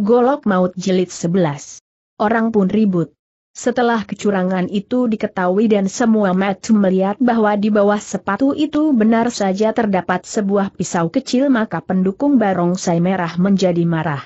Golok Maut Jilid 11. Orang pun ribut. Setelah kecurangan itu diketahui dan semua mata melihat bahwa di bawah sepatu itu benar saja terdapat sebuah pisau kecil maka pendukung Barong barongsai merah menjadi marah.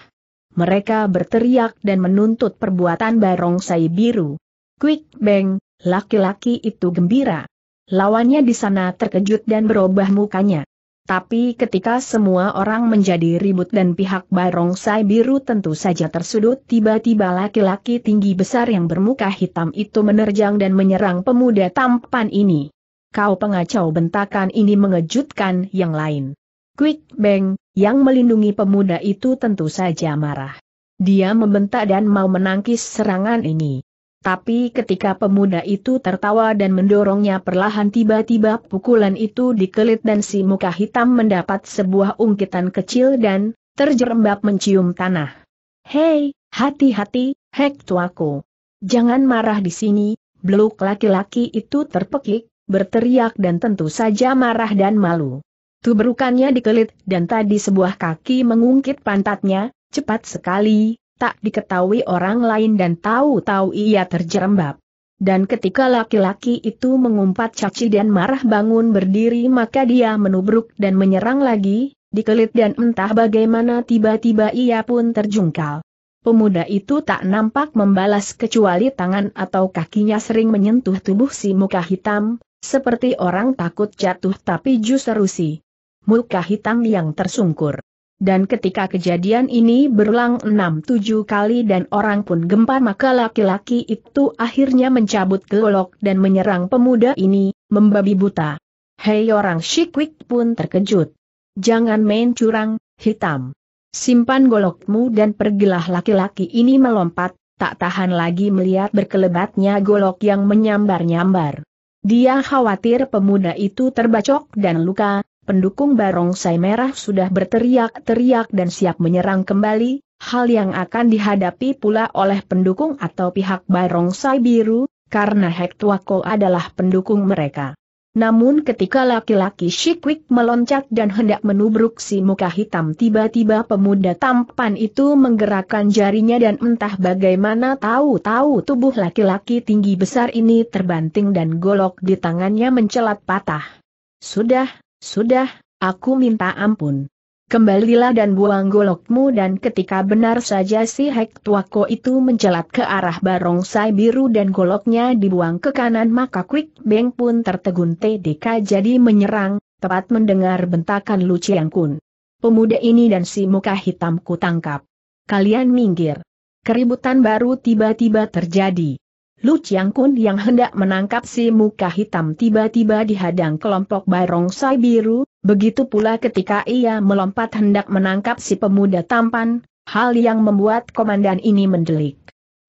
Mereka berteriak dan menuntut perbuatan Barong barongsai biru. Quick Bang, laki-laki itu gembira. Lawannya di sana terkejut dan berubah mukanya. Tapi ketika semua orang menjadi ribut dan pihak barongsai biru tentu saja tersudut tiba-tiba laki-laki tinggi besar yang bermuka hitam itu menerjang dan menyerang pemuda tampan ini. Kau pengacau bentakan ini mengejutkan yang lain. Quick Bang, yang melindungi pemuda itu tentu saja marah. Dia membentak dan mau menangkis serangan ini. Tapi ketika pemuda itu tertawa dan mendorongnya perlahan tiba-tiba pukulan itu dikelit dan si muka hitam mendapat sebuah ungkitan kecil dan terjerembab mencium tanah. Hei, hati-hati, hek tuaku. Jangan marah di sini, beluk laki-laki itu terpekik, berteriak dan tentu saja marah dan malu. Tuberukannya dikelit dan tadi sebuah kaki mengungkit pantatnya, cepat sekali, tak diketahui orang lain dan tahu-tahu ia terjerembab. Dan ketika laki-laki itu mengumpat caci dan marah bangun berdiri maka dia menubruk dan menyerang lagi, dikelit dan entah bagaimana tiba-tiba ia pun terjungkal. Pemuda itu tak nampak membalas kecuali tangan atau kakinya sering menyentuh tubuh si muka hitam, seperti orang takut jatuh tapi justru si muka hitam yang tersungkur. Dan ketika kejadian ini berulang enam, tujuh kali dan orang pun gempar maka laki-laki itu akhirnya mencabut golok dan menyerang pemuda ini, membabi buta. Hei orang Shikwik pun terkejut. Jangan main curang, hitam. Simpan golokmu dan pergilah laki-laki ini melompat, tak tahan lagi melihat berkelebatnya golok yang menyambar-nyambar. Dia khawatir pemuda itu terbacok dan luka, pendukung barongsai merah sudah berteriak-teriak dan siap menyerang kembali, hal yang akan dihadapi pula oleh pendukung atau pihak barongsai biru, karena Hektuako adalah pendukung mereka. Namun ketika laki-laki Shikwik meloncat dan hendak menubruk si muka hitam tiba-tiba pemuda tampan itu menggerakkan jarinya dan entah bagaimana tahu-tahu tubuh laki-laki tinggi besar ini terbanting dan golok di tangannya mencelat patah. Sudah, sudah, aku minta ampun. Kembalilah dan buang golokmu dan ketika benar saja si Hek Tuako itu menjelat ke arah barongsai biru dan goloknya dibuang ke kanan maka Quick Beng pun tertegun TDK jadi menyerang, tepat mendengar bentakan Lu Chiang Kun. Pemuda ini dan si muka hitamku tangkap. Kalian minggir. Keributan baru tiba-tiba terjadi. Lu Chiang Kun yang hendak menangkap si muka hitam tiba-tiba dihadang kelompok barongsai biru, begitu pula ketika ia melompat hendak menangkap si pemuda tampan, hal yang membuat komandan ini mendelik.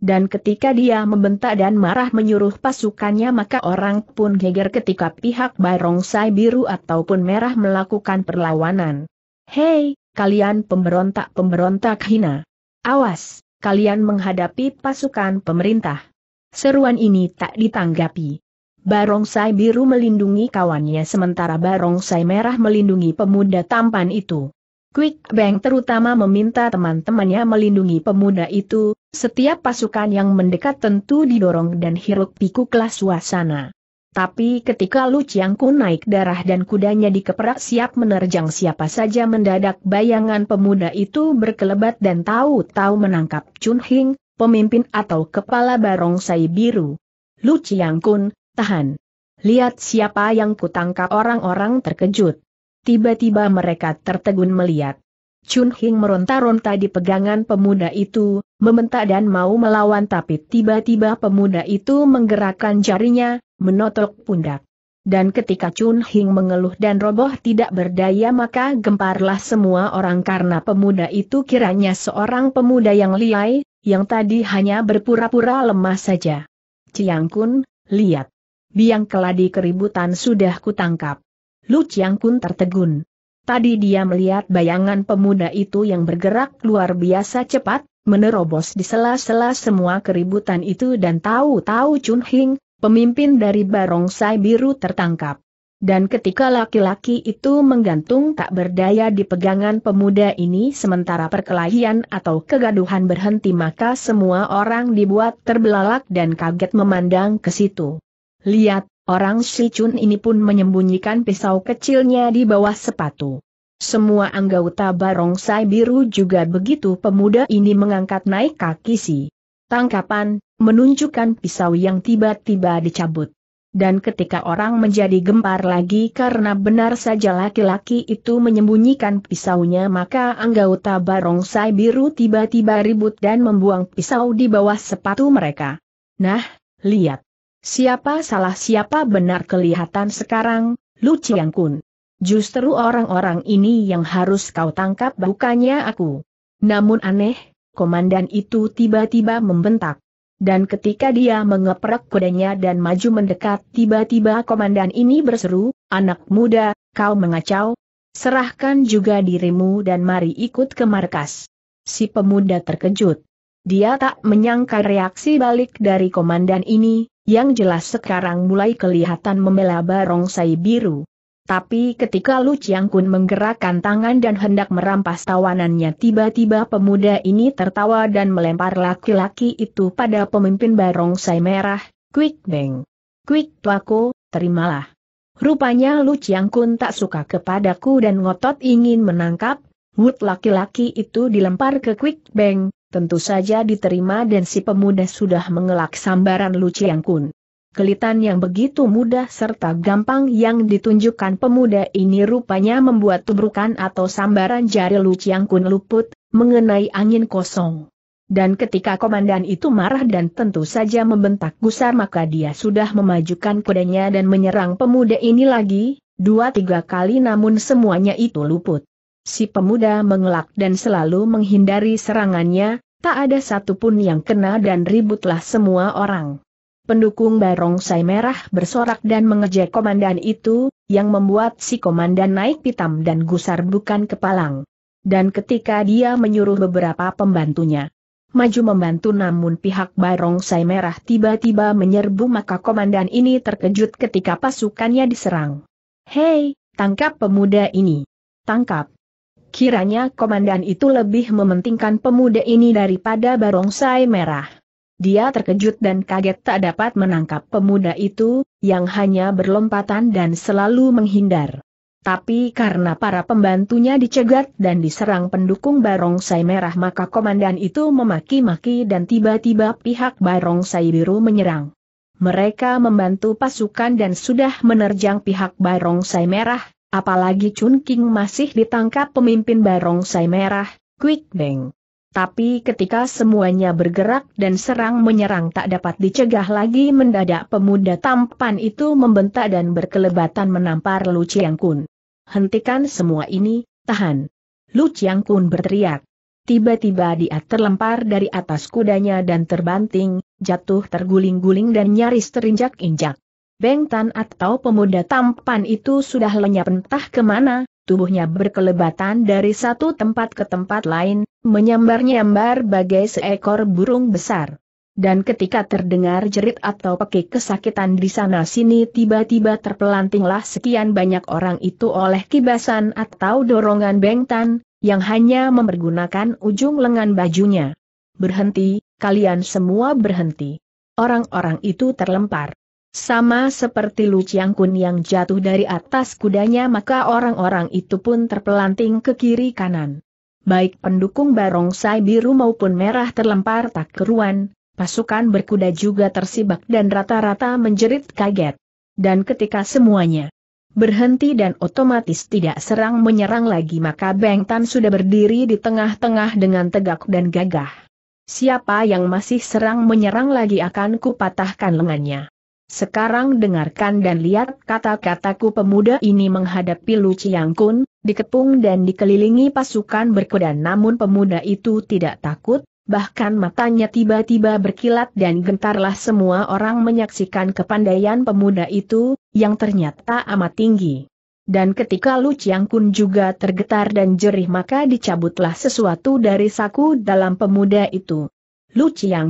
Dan ketika dia membentak dan marah menyuruh pasukannya maka orang pun geger ketika pihak barongsai biru ataupun merah melakukan perlawanan. Hei, kalian pemberontak-pemberontak hina. Awas, kalian menghadapi pasukan pemerintah. Seruan ini tak ditanggapi. Barongsai biru melindungi kawannya sementara barongsai merah melindungi pemuda tampan itu. Quick Bang terutama meminta teman-temannya melindungi pemuda itu, setiap pasukan yang mendekat tentu didorong dan hiruk pikuklah suasana. Tapi ketika Lu Chiang naik darah dan kudanya dikeperak siap menerjang siapa saja mendadak bayangan pemuda itu berkelebat dan tahu-tahu menangkap Chun Hing, pemimpin atau kepala barongsai biru. Lu Chiang Kun, tahan. Lihat siapa yang kutangkap orang-orang terkejut. Tiba-tiba mereka tertegun melihat. Chun Hing meronta-ronta di pegangan pemuda itu, membentak dan mau melawan tapi tiba-tiba pemuda itu menggerakkan jarinya, menotok pundak. Dan ketika Chun Hing mengeluh dan roboh tidak berdaya maka gemparlah semua orang karena pemuda itu kiranya seorang pemuda yang liai, yang tadi hanya berpura-pura lemah saja. Ciang Kun, lihat. Biang keladi keributan sudah kutangkap. Lu Ciang Kun tertegun. Tadi dia melihat bayangan pemuda itu yang bergerak luar biasa cepat, menerobos di sela-sela semua keributan itu dan tahu-tahu Chun Hing, pemimpin dari barongsai biru tertangkap. Dan ketika laki-laki itu menggantung tak berdaya di pegangan pemuda ini sementara perkelahian atau kegaduhan berhenti maka semua orang dibuat terbelalak dan kaget memandang ke situ. Lihat, orang Chun ini pun menyembunyikan pisau kecilnya di bawah sepatu. Semua anggota barongsai biru juga begitu pemuda ini mengangkat naik kaki si tangkapan, menunjukkan pisau yang tiba-tiba dicabut dan ketika orang menjadi gempar lagi karena benar saja laki-laki itu menyembunyikan pisaunya maka anggota barongsai biru tiba-tiba ribut dan membuang pisau di bawah sepatu mereka. Nah, lihat. Siapa salah siapa benar kelihatan sekarang, Lu Chiang Kun. Justru orang-orang ini yang harus kau tangkap bukannya aku. Namun aneh, komandan itu tiba-tiba membentak. Dan ketika dia mengeprek kudanya dan maju mendekat tiba-tiba komandan ini berseru, anak muda, kau mengacau, serahkan juga dirimu dan mari ikut ke markas. Si pemuda terkejut. Dia tak menyangka reaksi balik dari komandan ini, yang jelas sekarang mulai kelihatan membela barongsai biru. Tapi ketika Lu Chiang Kun menggerakkan tangan dan hendak merampas tawanannya tiba-tiba pemuda ini tertawa dan melempar laki-laki itu pada pemimpin barongsai merah, Quick Bang. Quick Tuako, terimalah. Rupanya Lu Chiang Kun tak suka kepadaku dan ngotot ingin menangkap, Wood laki-laki itu dilempar ke Quick Bang, tentu saja diterima dan si pemuda sudah mengelak sambaran Lu Chiang Kun. Kelitan yang begitu mudah serta gampang yang ditunjukkan pemuda ini rupanya membuat tubrukan atau sambaran jari Lu Chiang Kun luput, mengenai angin kosong. Dan ketika komandan itu marah dan tentu saja membentak gusar maka dia sudah memajukan kudanya dan menyerang pemuda ini lagi, dua tiga kali namun semuanya itu luput. Si pemuda mengelak dan selalu menghindari serangannya, tak ada satupun yang kena dan ributlah semua orang. Pendukung barongsai merah bersorak dan mengejek komandan itu, yang membuat si komandan naik pitam dan gusar bukan kepalang. Dan ketika dia menyuruh beberapa pembantunya maju membantu namun pihak barongsai merah tiba-tiba menyerbu maka komandan ini terkejut ketika pasukannya diserang. Hei, tangkap pemuda ini. Tangkap. Kiranya komandan itu lebih mementingkan pemuda ini daripada barongsai merah. Dia terkejut dan kaget tak dapat menangkap pemuda itu, yang hanya berlompatan dan selalu menghindar. Tapi karena para pembantunya dicegat dan diserang pendukung barongsai merah maka komandan itu memaki-maki dan tiba-tiba pihak barongsai biru menyerang. Mereka membantu pasukan dan sudah menerjang pihak barongsai merah, apalagi Chun King masih ditangkap pemimpin barongsai merah, Quick Bang. Tapi ketika semuanya bergerak dan serang menyerang tak dapat dicegah lagi mendadak pemuda tampan itu membentak dan berkelebatan menampar Lu Chiang Kun. Hentikan semua ini, tahan. Lu Chiang Kun berteriak. Tiba-tiba dia terlempar dari atas kudanya dan terbanting, jatuh terguling-guling dan nyaris terinjak-injak. Beng Tan atau pemuda tampan itu sudah lenyap entah kemana, tubuhnya berkelebatan dari satu tempat ke tempat lain, menyambar-nyambar bagai seekor burung besar. Dan ketika terdengar jerit atau pekik kesakitan di sana-sini tiba-tiba terpelantinglah sekian banyak orang itu oleh kibasan atau dorongan bengtan, yang hanya mempergunakan ujung lengan bajunya. Berhenti, kalian semua berhenti. Orang-orang itu terlempar. Sama seperti Lu Chiang Kun yang jatuh dari atas kudanya maka orang-orang itu pun terpelanting ke kiri kanan. Baik pendukung barong barongsai biru maupun merah terlempar tak keruan, pasukan berkuda juga tersibak dan rata-rata menjerit kaget. Dan ketika semuanya berhenti dan otomatis tidak serang menyerang lagi maka Beng Tan sudah berdiri di tengah-tengah dengan tegak dan gagah. Siapa yang masih serang menyerang lagi akan kupatahkan lengannya. Sekarang dengarkan dan lihat kata-kataku pemuda ini menghadapi Lu Chiang Kun, dikepung dan dikelilingi pasukan berkuda namun pemuda itu tidak takut, bahkan matanya tiba-tiba berkilat dan gentarlah semua orang menyaksikan kepandaian pemuda itu, yang ternyata amat tinggi. Dan ketika Lu Chiang juga tergetar dan jerih maka dicabutlah sesuatu dari saku dalam pemuda itu. Lu Chiang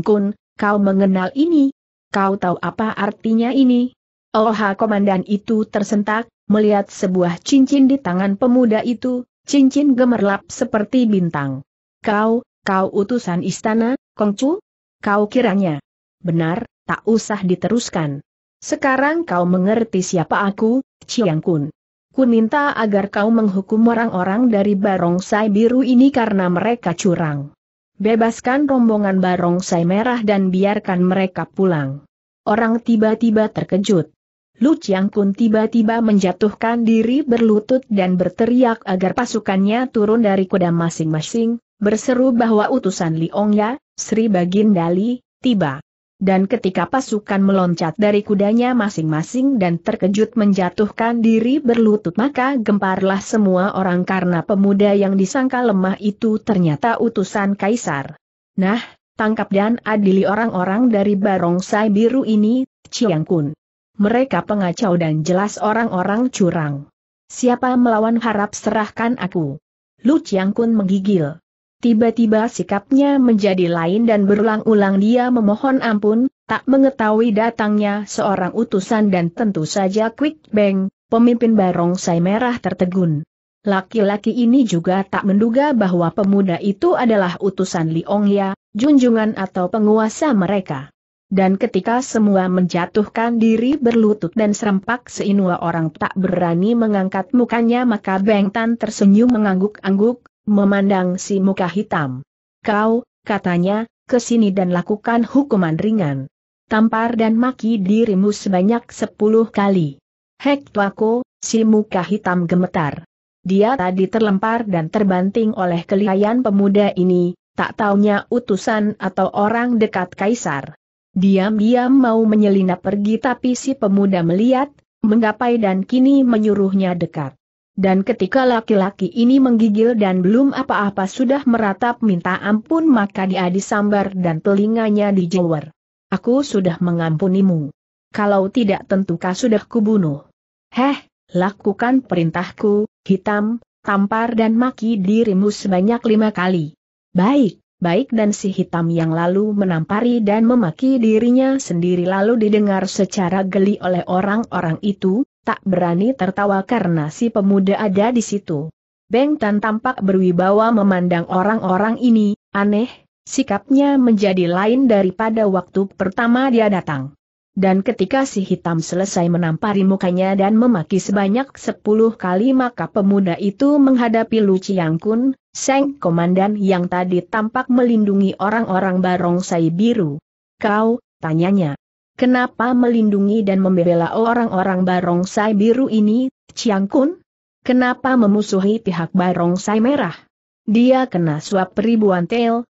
kau mengenal ini, Kau tahu apa artinya ini? Oha komandan itu tersentak, melihat sebuah cincin di tangan pemuda itu, cincin gemerlap seperti bintang. Kau, kau utusan istana, Kongcu? Kau kiranya? Benar, tak usah diteruskan. Sekarang kau mengerti siapa aku, Chiang Kun. Ku minta agar kau menghukum orang-orang dari barongsai biru ini karena mereka curang. Bebaskan rombongan barongsai merah dan biarkan mereka pulang. Orang tiba-tiba terkejut. Lu Chiang Kun tiba-tiba menjatuhkan diri berlutut dan berteriak agar pasukannya turun dari kuda masing-masing, berseru bahwa utusan Liong Ya, Sri Bagindali, tiba. Dan ketika pasukan meloncat dari kudanya masing-masing dan terkejut menjatuhkan diri berlutut maka gemparlah semua orang karena pemuda yang disangka lemah itu ternyata utusan kaisar. Nah, tangkap dan adili orang-orang dari barongsai biru ini, Chiang Kun. Mereka pengacau dan jelas orang-orang curang. Siapa melawan harap serahkan aku. Lu Chiang Kun menggigil. Tiba-tiba sikapnya menjadi lain dan berulang-ulang dia memohon ampun, tak mengetahui datangnya seorang utusan dan tentu saja Quick Bang, pemimpin barongsai merah tertegun. Laki-laki ini juga tak menduga bahwa pemuda itu adalah utusan Liongya, junjungan atau penguasa mereka. Dan ketika semua menjatuhkan diri berlutut dan serempak seinua orang tak berani mengangkat mukanya maka Beng Tan tersenyum mengangguk-angguk, memandang si muka hitam. Kau, katanya, kesini dan lakukan hukuman ringan. Tampar dan maki dirimu sebanyak sepuluh kali. Hek tuako, si muka hitam gemetar. Dia tadi terlempar dan terbanting oleh kelihayan pemuda ini, tak taunya utusan atau orang dekat kaisar. Diam-diam mau menyelinap pergi tapi si pemuda melihat, menggapai dan kini menyuruhnya dekat. Dan ketika laki-laki ini menggigil dan belum apa-apa sudah meratap minta ampun maka dia disambar dan telinganya dijewer. Aku sudah mengampunimu. Kalau tidak tentukah sudah kubunuh. Heh, lakukan perintahku, hitam, tampar dan maki dirimu sebanyak lima kali. Baik, baik dan si hitam yang lalu menampari dan memaki dirinya sendiri lalu didengar secara geli oleh orang-orang itu, tak berani tertawa karena si pemuda ada di situ. Beng Tan tampak berwibawa memandang orang-orang ini, aneh, sikapnya menjadi lain daripada waktu pertama dia datang. Dan ketika si hitam selesai menampari mukanya dan memaki sebanyak sepuluh kali maka pemuda itu menghadapi Lu Chiang Kun, Seng Komandan yang tadi tampak melindungi orang-orang barongsai biru. Kau, tanyanya, Kenapa melindungi dan membela orang-orang barongsai biru ini, Chiang Kun? Kenapa memusuhi pihak barongsai merah? Dia kena suap ribuan tel,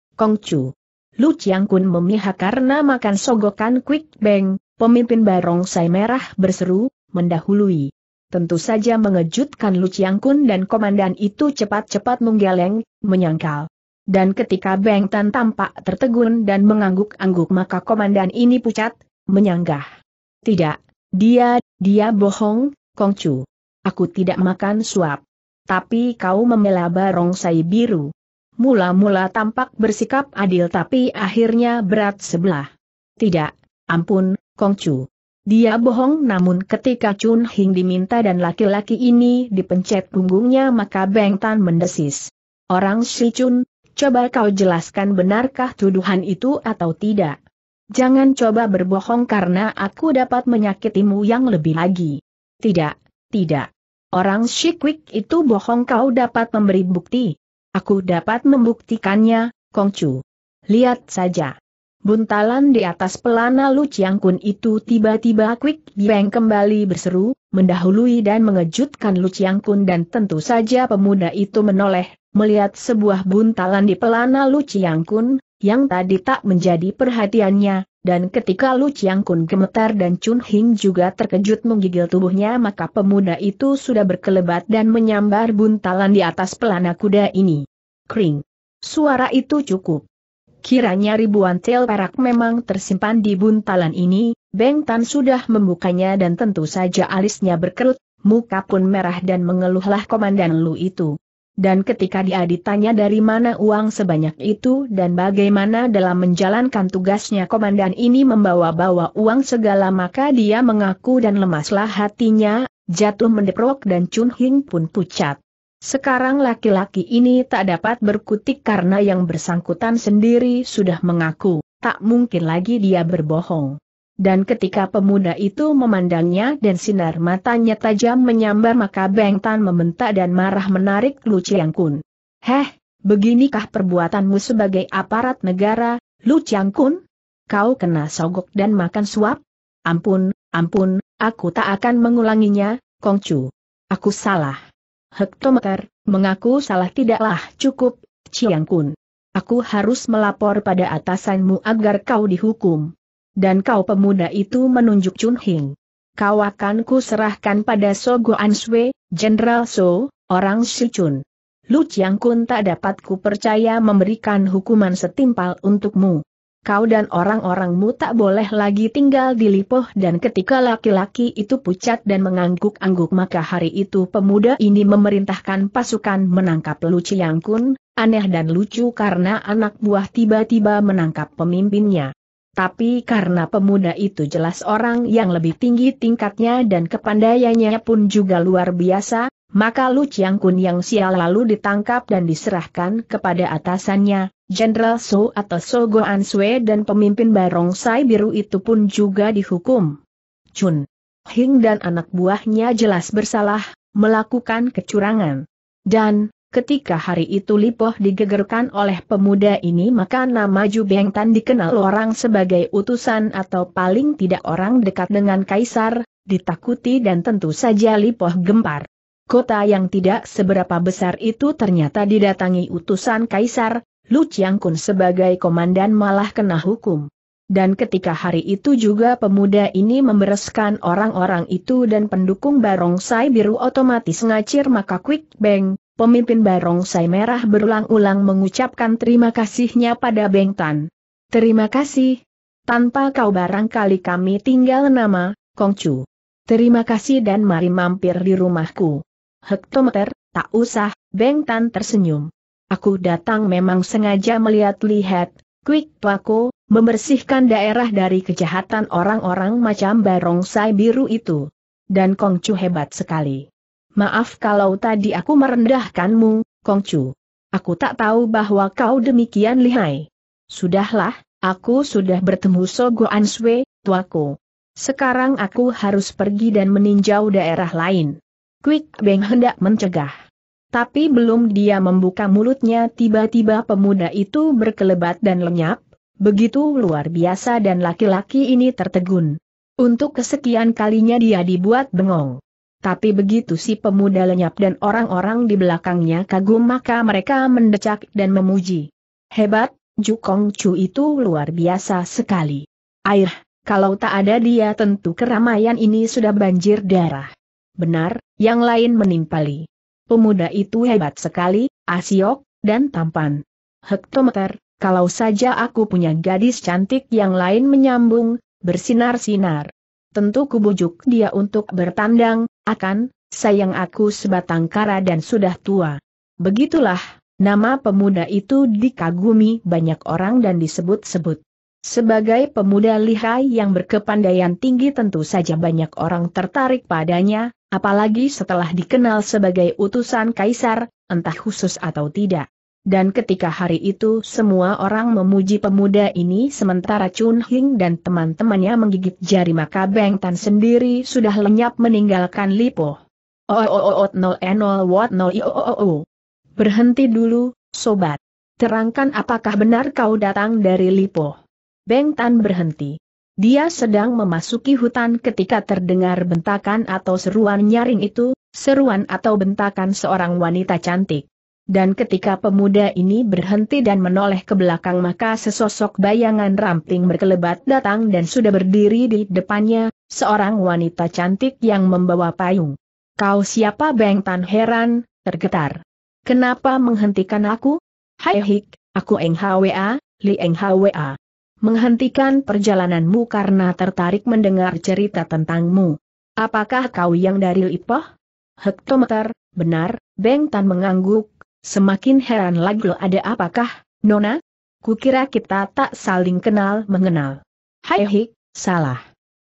Chu. Lu Chiang Kun memihak karena makan sogokan Quick Bang, pemimpin barongsai merah berseru, mendahului. Tentu saja mengejutkan Lu Chiang Kun dan komandan itu cepat-cepat menggeleng, menyangkal. Dan ketika Beng Tan tampak tertegun dan mengangguk-angguk maka komandan ini pucat, menyanggah. Tidak, dia, dia bohong, Kongcu. Aku tidak makan suap. Tapi kau membela barongsai biru. Mula-mula tampak bersikap adil tapi akhirnya berat sebelah. Tidak, ampun, Kongcu. Dia bohong namun ketika Chun Hing diminta dan laki-laki ini dipencet punggungnya maka Beng Tan mendesis. Orang Si Chun, coba kau jelaskan benarkah tuduhan itu atau tidak? jangan coba berbohong karena aku dapat menyakitimu yang lebih lagi. Tidak, tidak. Orang Shikwik itu bohong kau dapat memberi bukti. Aku dapat membuktikannya, Kongcu. Lihat saja. Buntalan di atas pelana Lu Chiang Kun itu tiba-tiba Quick Beng kembali berseru, mendahului dan mengejutkan Lu Chiang Kun dan tentu saja pemuda itu menoleh, melihat sebuah buntalan di pelana Lu Chiang Kun, yang tadi tak menjadi perhatiannya, dan ketika Lu Chiang Kun gemetar dan Chun Hing juga terkejut menggigil tubuhnya maka pemuda itu sudah berkelebat dan menyambar buntalan di atas pelana kuda ini. Kring. Suara itu cukup. Kiranya ribuan tel perak memang tersimpan di buntalan ini, Beng Tan sudah membukanya dan tentu saja alisnya berkerut, muka pun merah dan mengeluhlah komandan Lu itu. Dan ketika dia ditanya dari mana uang sebanyak itu dan bagaimana dalam menjalankan tugasnya komandan ini membawa-bawa uang segala maka dia mengaku dan lemaslah hatinya, jatuh mendeprok dan Chun Hing pun pucat. Sekarang laki-laki ini tak dapat berkutik karena yang bersangkutan sendiri sudah mengaku, tak mungkin lagi dia berbohong dan ketika pemuda itu memandangnya dan sinar matanya tajam menyambar maka Beng Tan membentak dan marah menarik Lu Chiang Kun. Heh, beginikah perbuatanmu sebagai aparat negara, Lu Chiang Kun? Kau kena sogok dan makan suap? Ampun, ampun, aku tak akan mengulanginya, Kong Chu. Aku salah. Hektometer, mengaku salah tidaklah cukup, Chiang Kun. Aku harus melapor pada atasanmu agar kau dihukum. Dan kau pemuda itu menunjuk Chun Hing. Kau akan ku serahkan pada So An Sui, Jenderal So, orang Chun. Lu Chiang Kun tak dapat ku percaya memberikan hukuman setimpal untukmu. Kau dan orang-orangmu tak boleh lagi tinggal di Lipoh dan ketika laki-laki itu pucat dan mengangguk-angguk maka hari itu pemuda ini memerintahkan pasukan menangkap Lu Chiang Kun, aneh dan lucu karena anak buah tiba-tiba menangkap pemimpinnya. Tapi karena pemuda itu jelas orang yang lebih tinggi tingkatnya dan kepandaiannya pun juga luar biasa, maka Lu Chiang Kun yang sial lalu ditangkap dan diserahkan kepada atasannya, Jenderal So atau So Goan Sui dan pemimpin barongsai biru itu pun juga dihukum. Chun Hing dan anak buahnya jelas bersalah, melakukan kecurangan. Dan, Ketika hari itu Lipoh digegerkan oleh pemuda ini maka nama Ju Beng Tan dikenal orang sebagai utusan atau paling tidak orang dekat dengan Kaisar, ditakuti dan tentu saja Lipoh gempar. Kota yang tidak seberapa besar itu ternyata didatangi utusan Kaisar, Lu Chiang Kun sebagai komandan malah kena hukum. Dan ketika hari itu juga pemuda ini membereskan orang-orang itu dan pendukung barongsai biru otomatis ngacir maka Quick Bang, pemimpin barongsai merah berulang-ulang mengucapkan terima kasihnya pada Beng Tan. Terima kasih. Tanpa kau barangkali kami tinggal nama, Kongcu. Terima kasih dan mari mampir di rumahku. Hektometer, tak usah, Beng Tan tersenyum. Aku datang memang sengaja melihat-lihat, Quick Pako, membersihkan daerah dari kejahatan orang-orang macam barongsai biru itu. Dan Kongcu hebat sekali. Maaf kalau tadi aku merendahkanmu, Kongcu. Aku tak tahu bahwa kau demikian lihai. Sudahlah, aku sudah bertemu Sogo Answe, tuaku. Sekarang aku harus pergi dan meninjau daerah lain. Quick Beng hendak mencegah. Tapi belum dia membuka mulutnya tiba-tiba pemuda itu berkelebat dan lenyap, begitu luar biasa dan laki-laki ini tertegun. Untuk kesekian kalinya dia dibuat bengong. Tapi begitu si pemuda lenyap dan orang-orang di belakangnya kagum maka mereka mendecak dan memuji. Hebat, Jukong Chu itu luar biasa sekali. Air, kalau tak ada dia tentu keramaian ini sudah banjir darah. Benar, yang lain menimpali. Pemuda itu hebat sekali, asyok, dan tampan. Hektometer, kalau saja aku punya gadis cantik yang lain menyambung, bersinar-sinar. Tentu kubujuk dia untuk bertandang, akan, sayang aku sebatang kara dan sudah tua. Begitulah, nama pemuda itu dikagumi banyak orang dan disebut-sebut. Sebagai pemuda lihai yang berkepandaian tinggi tentu saja banyak orang tertarik padanya, apalagi setelah dikenal sebagai utusan kaisar, entah khusus atau tidak. Dan ketika hari itu semua orang memuji pemuda ini sementara Chun Hing dan teman-temannya menggigit jari maka Beng Tan sendiri sudah lenyap meninggalkan Lipo. Oh Berhenti dulu, sobat. Terangkan apakah benar kau datang dari Lipo. Beng Tan berhenti. Dia sedang memasuki hutan ketika terdengar bentakan atau seruan nyaring itu, seruan atau bentakan seorang wanita cantik. Dan ketika pemuda ini berhenti dan menoleh ke belakang maka sesosok bayangan ramping berkelebat datang dan sudah berdiri di depannya, seorang wanita cantik yang membawa payung. Kau siapa Beng Tan heran, tergetar. Kenapa menghentikan aku? Hai Hik, aku Eng Hwa, Li Eng Hwa. Menghentikan perjalananmu karena tertarik mendengar cerita tentangmu. Apakah kau yang dari Lipoh? Hektometer, benar, Beng Tan mengangguk, Semakin heran lo ada apakah, Nona? Kukira kita tak saling kenal mengenal. Hai hik, salah.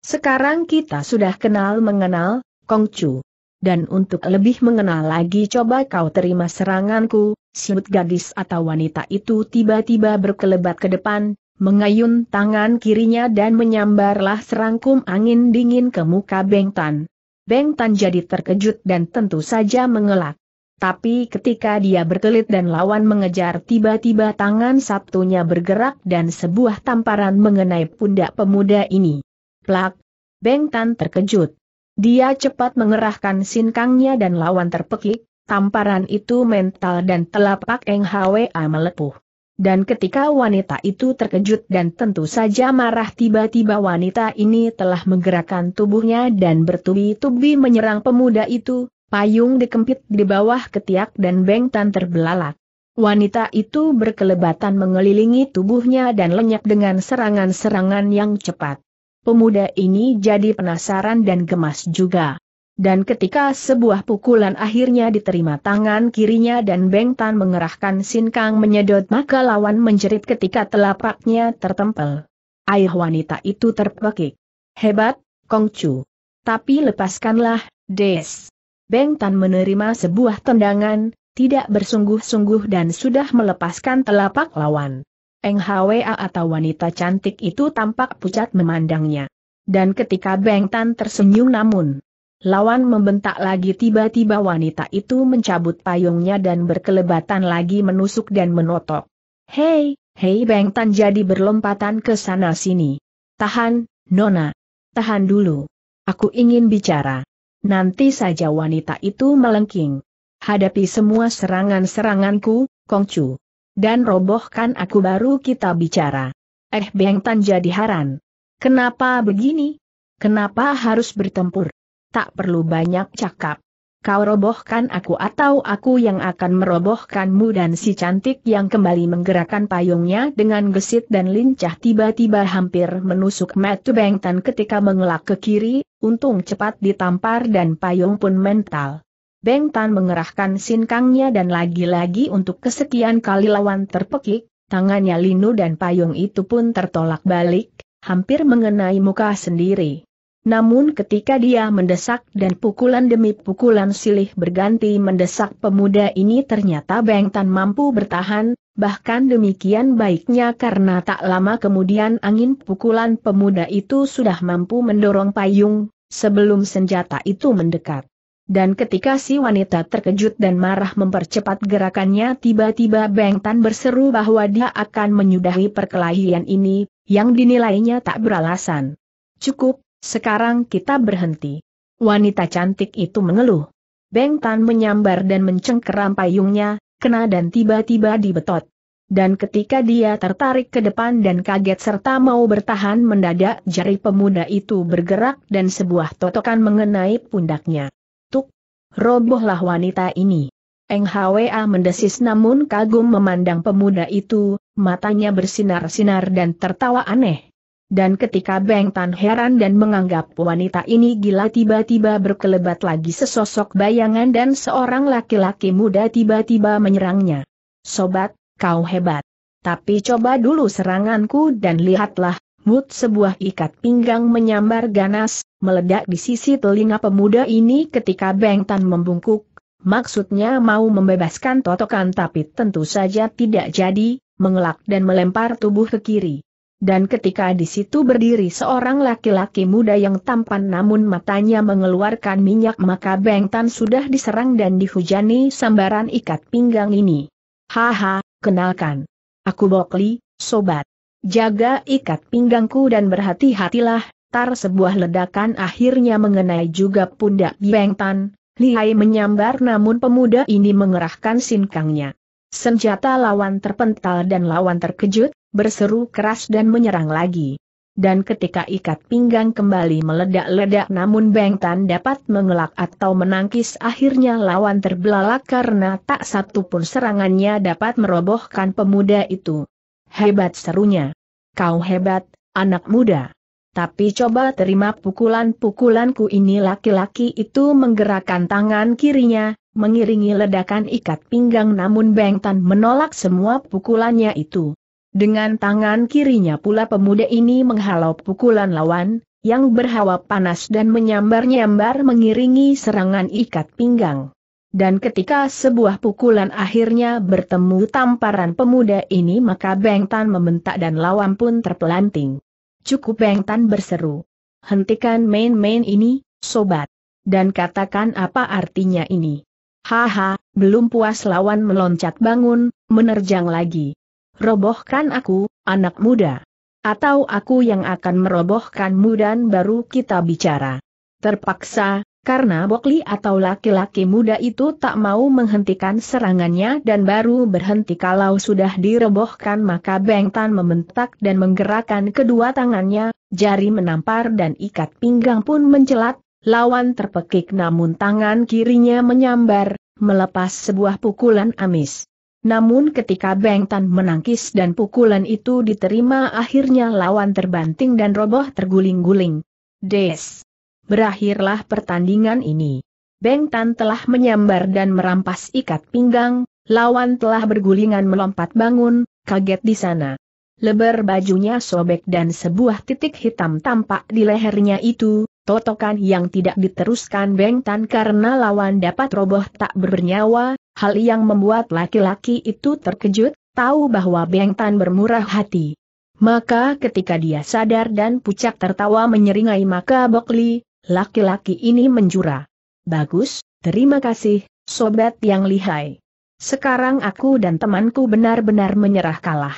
Sekarang kita sudah kenal mengenal, Kongcu. Dan untuk lebih mengenal lagi coba kau terima seranganku, siut gadis atau wanita itu tiba-tiba berkelebat ke depan, mengayun tangan kirinya dan menyambarlah serangkum angin dingin ke muka Bengtan. Bengtan jadi terkejut dan tentu saja mengelak. Tapi ketika dia berkelit dan lawan mengejar tiba-tiba tangan sabtunya bergerak dan sebuah tamparan mengenai pundak pemuda ini. Plak! Beng Tan terkejut. Dia cepat mengerahkan sinkangnya dan lawan terpekik, tamparan itu mental dan telapak Eng Hwa melepuh. Dan ketika wanita itu terkejut dan tentu saja marah tiba-tiba wanita ini telah menggerakkan tubuhnya dan bertubi-tubi menyerang pemuda itu, Payung dikempit di bawah ketiak dan bengtan terbelalak. Wanita itu berkelebatan mengelilingi tubuhnya dan lenyap dengan serangan-serangan yang cepat. Pemuda ini jadi penasaran dan gemas juga. Dan ketika sebuah pukulan akhirnya diterima tangan kirinya dan Bengtan mengerahkan sinkang menyedot maka lawan menjerit ketika telapaknya tertempel. Air wanita itu terpekik. Hebat, Kongcu. Tapi lepaskanlah, Des. Beng Tan menerima sebuah tendangan, tidak bersungguh-sungguh dan sudah melepaskan telapak lawan. Eng Hwa atau wanita cantik itu tampak pucat memandangnya. Dan ketika Beng Tan tersenyum namun, lawan membentak lagi tiba-tiba wanita itu mencabut payungnya dan berkelebatan lagi menusuk dan menotok. Hei, hei Beng Tan jadi berlompatan ke sana sini. Tahan, Nona. Tahan dulu. Aku ingin bicara nanti saja wanita itu melengking. Hadapi semua serangan-seranganku, Kongcu. Dan robohkan aku baru kita bicara. Eh Beng Tan jadi haran. Kenapa begini? Kenapa harus bertempur? Tak perlu banyak cakap kau robohkan aku atau aku yang akan merobohkanmu dan si cantik yang kembali menggerakkan payungnya dengan gesit dan lincah tiba-tiba hampir menusuk Matu Bengtan ketika mengelak ke kiri, untung cepat ditampar dan payung pun mental. Bengtan mengerahkan sinkangnya dan lagi-lagi untuk kesekian kali lawan terpekik, tangannya linu dan payung itu pun tertolak balik, hampir mengenai muka sendiri. Namun ketika dia mendesak dan pukulan demi pukulan silih berganti mendesak pemuda ini ternyata Beng Tan mampu bertahan, bahkan demikian baiknya karena tak lama kemudian angin pukulan pemuda itu sudah mampu mendorong payung, sebelum senjata itu mendekat. Dan ketika si wanita terkejut dan marah mempercepat gerakannya tiba-tiba Beng Tan berseru bahwa dia akan menyudahi perkelahian ini, yang dinilainya tak beralasan. Cukup, sekarang kita berhenti. Wanita cantik itu mengeluh. Beng Tan menyambar dan mencengkeram payungnya, kena dan tiba-tiba dibetot. Dan ketika dia tertarik ke depan dan kaget serta mau bertahan mendadak jari pemuda itu bergerak dan sebuah totokan mengenai pundaknya. Tuk! Robohlah wanita ini. Eng Hwa mendesis namun kagum memandang pemuda itu, matanya bersinar-sinar dan tertawa aneh. Dan ketika Beng Tan heran dan menganggap wanita ini gila tiba-tiba berkelebat lagi sesosok bayangan dan seorang laki-laki muda tiba-tiba menyerangnya. Sobat, kau hebat. Tapi coba dulu seranganku dan lihatlah, mut sebuah ikat pinggang menyambar ganas, meledak di sisi telinga pemuda ini ketika Beng Tan membungkuk, Maksudnya mau membebaskan totokan tapi tentu saja tidak jadi, mengelak dan melempar tubuh ke kiri. Dan ketika di situ berdiri seorang laki-laki muda yang tampan namun matanya mengeluarkan minyak maka Beng Tan sudah diserang dan dihujani sambaran ikat pinggang ini. Haha, kenalkan. Aku Bokli, sobat. Jaga ikat pinggangku dan berhati-hatilah, tar sebuah ledakan akhirnya mengenai juga pundak Beng Tan. Lihai menyambar namun pemuda ini mengerahkan sinkangnya. Senjata lawan terpental dan lawan terkejut, berseru keras dan menyerang lagi. Dan ketika ikat pinggang kembali meledak-ledak namun Beng Tan dapat mengelak atau menangkis akhirnya lawan terbelalak karena tak satu pun serangannya dapat merobohkan pemuda itu. Hebat serunya. Kau hebat, anak muda. Tapi coba terima pukulan-pukulanku ini laki-laki itu menggerakkan tangan kirinya, mengiringi ledakan ikat pinggang namun Beng Tan menolak semua pukulannya itu. Dengan tangan kirinya pula pemuda ini menghalau pukulan lawan, yang berhawa panas dan menyambar-nyambar mengiringi serangan ikat pinggang. Dan ketika sebuah pukulan akhirnya bertemu tamparan pemuda ini maka Bengtan membentak dan lawan pun terpelanting. Cukup Bengtan berseru. Hentikan main-main ini, sobat. Dan katakan apa artinya ini. Haha, belum puas lawan meloncat bangun, menerjang lagi robohkan aku, anak muda. Atau aku yang akan merobohkanmu dan baru kita bicara. Terpaksa, karena Bokli atau laki-laki muda itu tak mau menghentikan serangannya dan baru berhenti kalau sudah dirobohkan maka Beng Tan membentak dan menggerakkan kedua tangannya, jari menampar dan ikat pinggang pun mencelat, lawan terpekik namun tangan kirinya menyambar, melepas sebuah pukulan amis. Namun ketika Beng Tan menangkis dan pukulan itu diterima akhirnya lawan terbanting dan roboh terguling-guling. Des! Berakhirlah pertandingan ini. Beng Tan telah menyambar dan merampas ikat pinggang, lawan telah bergulingan melompat bangun, kaget di sana. Lebar bajunya sobek dan sebuah titik hitam tampak di lehernya itu, totokan yang tidak diteruskan Beng Tan karena lawan dapat roboh tak bernyawa, Hal yang membuat laki-laki itu terkejut, tahu bahwa Beng Tan bermurah hati. Maka ketika dia sadar dan pucat tertawa menyeringai maka Bokli, laki-laki ini menjura. Bagus, terima kasih, sobat yang lihai. Sekarang aku dan temanku benar-benar menyerah kalah.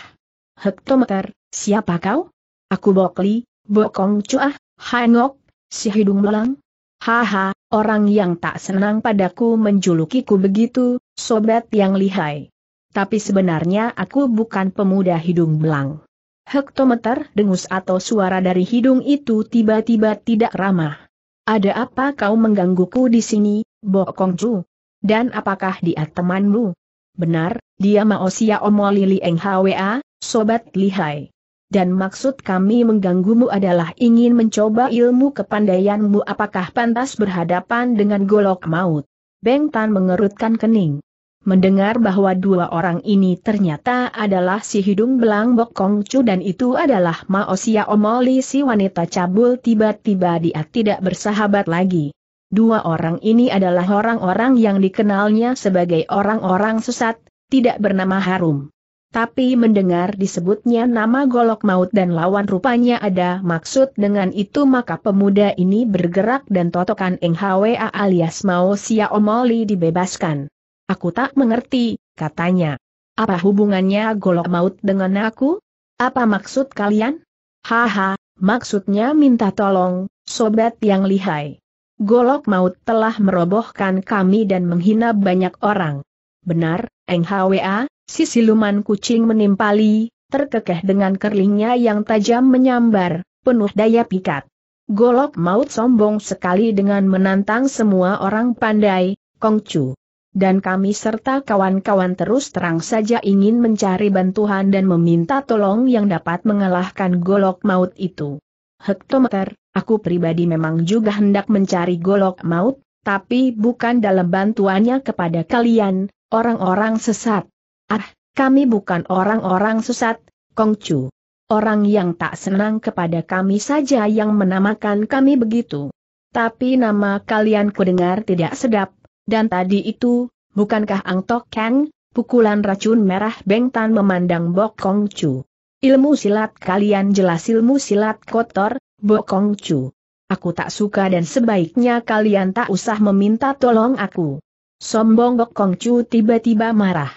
Hektometer, siapa kau? Aku Bokli, Bokong Cuah, Hangok, si hidung melang. Haha, orang yang tak senang padaku menjulukiku begitu, Sobat yang lihai. Tapi sebenarnya aku bukan pemuda hidung belang. Hektometer dengus atau suara dari hidung itu tiba-tiba tidak ramah. Ada apa kau menggangguku di sini, Bokong Chu? Dan apakah dia temanmu? Benar, dia Maosia omolili Lili Sobat Lihai. Dan maksud kami mengganggumu adalah ingin mencoba ilmu kepandaianmu apakah pantas berhadapan dengan golok maut. Beng Tan mengerutkan kening. Mendengar bahwa dua orang ini ternyata adalah si hidung belang Bok Kong Chu dan itu adalah Maosia Omoli si wanita cabul tiba-tiba dia tidak bersahabat lagi. Dua orang ini adalah orang-orang yang dikenalnya sebagai orang-orang sesat, tidak bernama harum. Tapi mendengar disebutnya nama golok maut dan lawan rupanya ada maksud dengan itu maka pemuda ini bergerak dan totokan Eng Hwa alias Mao Sia Omoli dibebaskan. Aku tak mengerti, katanya. Apa hubungannya golok maut dengan aku? Apa maksud kalian? Haha, maksudnya minta tolong, sobat yang lihai. Golok maut telah merobohkan kami dan menghina banyak orang. Benar, Hwa, si siluman kucing menimpali, terkekeh dengan kerlingnya yang tajam menyambar, penuh daya pikat. Golok maut sombong sekali dengan menantang semua orang pandai, Kongcu. Dan kami serta kawan-kawan terus terang saja ingin mencari bantuan dan meminta tolong yang dapat mengalahkan golok maut itu. Hektometer, aku pribadi memang juga hendak mencari golok maut, tapi bukan dalam bantuannya kepada kalian, Orang-orang sesat. Ah, kami bukan orang-orang sesat, Kongcu. Orang yang tak senang kepada kami saja yang menamakan kami begitu. Tapi nama kalian kudengar tidak sedap, dan tadi itu, bukankah Ang Tok Kang, pukulan racun merah Bengtan memandang Bok Kongcu. Ilmu silat kalian jelas ilmu silat kotor, Bok Kongcu. Aku tak suka dan sebaiknya kalian tak usah meminta tolong aku. Sombong Kong Chu tiba-tiba marah.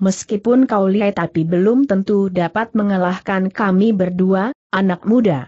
Meskipun kau lihat tapi belum tentu dapat mengalahkan kami berdua, anak muda.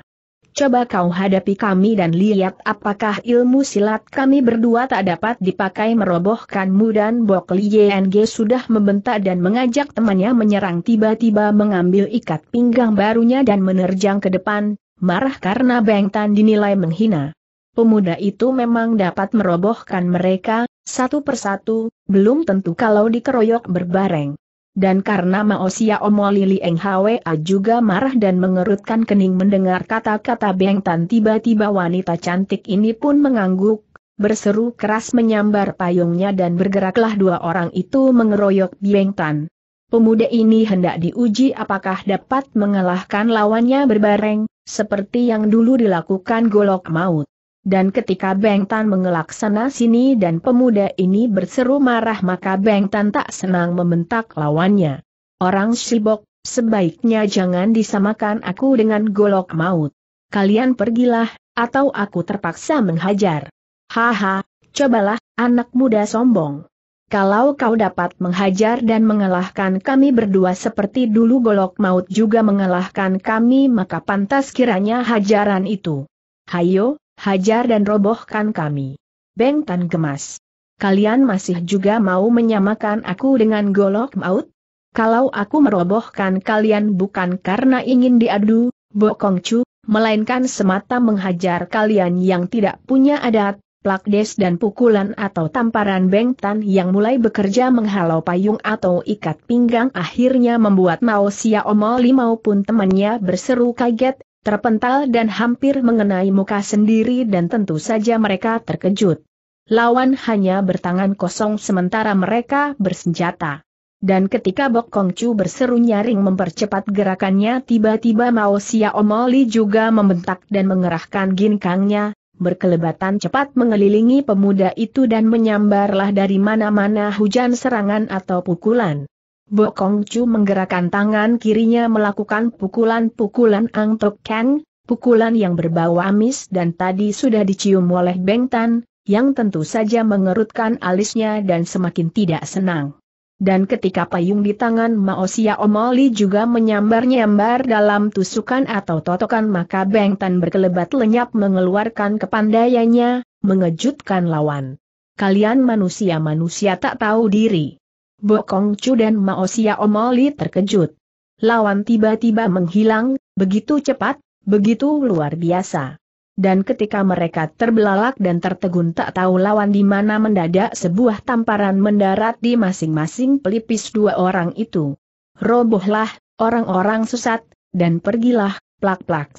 Coba kau hadapi kami dan lihat apakah ilmu silat kami berdua tak dapat dipakai merobohkanmu dan Bok Li Yeng sudah membentak dan mengajak temannya menyerang tiba-tiba mengambil ikat pinggang barunya dan menerjang ke depan, marah karena Beng Tan dinilai menghina. Pemuda itu memang dapat merobohkan mereka, satu persatu, belum tentu kalau dikeroyok berbareng. Dan karena Maosia Omo Lili Eng Hwa juga marah dan mengerutkan kening mendengar kata-kata Beng Tan tiba-tiba wanita cantik ini pun mengangguk, berseru keras menyambar payungnya dan bergeraklah dua orang itu mengeroyok Beng Tan. Pemuda ini hendak diuji apakah dapat mengalahkan lawannya berbareng, seperti yang dulu dilakukan Golok Maut. Dan ketika Beng Tan mengelak sana sini dan pemuda ini berseru marah maka Beng Tan tak senang membentak lawannya. Orang sibok, sebaiknya jangan disamakan aku dengan golok maut. Kalian pergilah, atau aku terpaksa menghajar. Haha, cobalah, anak muda sombong. Kalau kau dapat menghajar dan mengalahkan kami berdua seperti dulu golok maut juga mengalahkan kami maka pantas kiranya hajaran itu. Hayo, Hajar dan robohkan kami. Beng Tan gemas. Kalian masih juga mau menyamakan aku dengan golok maut? Kalau aku merobohkan kalian bukan karena ingin diadu, Bokong Chu, melainkan semata menghajar kalian yang tidak punya adat, plakdes dan pukulan atau tamparan bengtan yang mulai bekerja menghalau payung atau ikat pinggang akhirnya membuat Mao Xiaomo Limau maupun temannya berseru kaget, terpental dan hampir mengenai muka sendiri dan tentu saja mereka terkejut. Lawan hanya bertangan kosong sementara mereka bersenjata. Dan ketika Bok Kong Chu berseru nyaring mempercepat gerakannya tiba-tiba Mao Xia Omoli juga membentak dan mengerahkan ginkangnya, berkelebatan cepat mengelilingi pemuda itu dan menyambarlah dari mana-mana hujan serangan atau pukulan. Bokong Chu menggerakkan tangan kirinya melakukan pukulan-pukulan Ang Tok Kang, pukulan yang berbau amis dan tadi sudah dicium oleh Beng Tan, yang tentu saja mengerutkan alisnya dan semakin tidak senang. Dan ketika payung di tangan Maosia Omoli juga menyambar-nyambar dalam tusukan atau totokan maka Beng Tan berkelebat lenyap mengeluarkan kepandaiannya, mengejutkan lawan. Kalian manusia-manusia tak tahu diri. Bokong Chu dan Mao Omoli terkejut. Lawan tiba-tiba menghilang, begitu cepat, begitu luar biasa. Dan ketika mereka terbelalak dan tertegun tak tahu lawan di mana mendadak sebuah tamparan mendarat di masing-masing pelipis dua orang itu. Robohlah, orang-orang sesat, dan pergilah, plak-plak.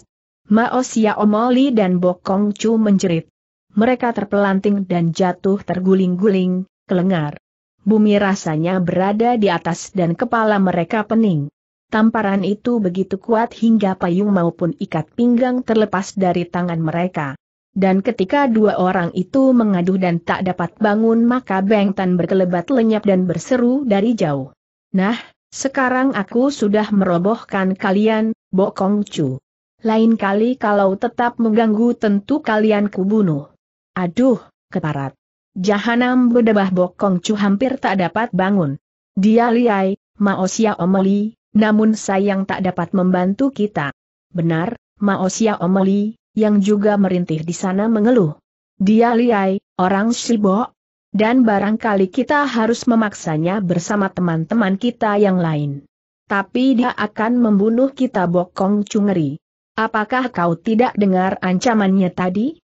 Mao Omoli dan Bokong Chu menjerit. Mereka terpelanting dan jatuh terguling-guling, kelengar bumi rasanya berada di atas dan kepala mereka pening. Tamparan itu begitu kuat hingga payung maupun ikat pinggang terlepas dari tangan mereka. Dan ketika dua orang itu mengaduh dan tak dapat bangun maka Beng Tan berkelebat lenyap dan berseru dari jauh. Nah, sekarang aku sudah merobohkan kalian, Bokong Chu. Lain kali kalau tetap mengganggu tentu kalian kubunuh. Aduh, keparat. Jahanam berdebah Bokong cu hampir tak dapat bangun. Dia liai, Maosia Omeli, namun sayang tak dapat membantu kita. Benar, Maosia Omeli, yang juga merintih di sana mengeluh. Dia liai, orang sibok, Dan barangkali kita harus memaksanya bersama teman-teman kita yang lain. Tapi dia akan membunuh kita Bokong Cungeri. Apakah kau tidak dengar ancamannya tadi?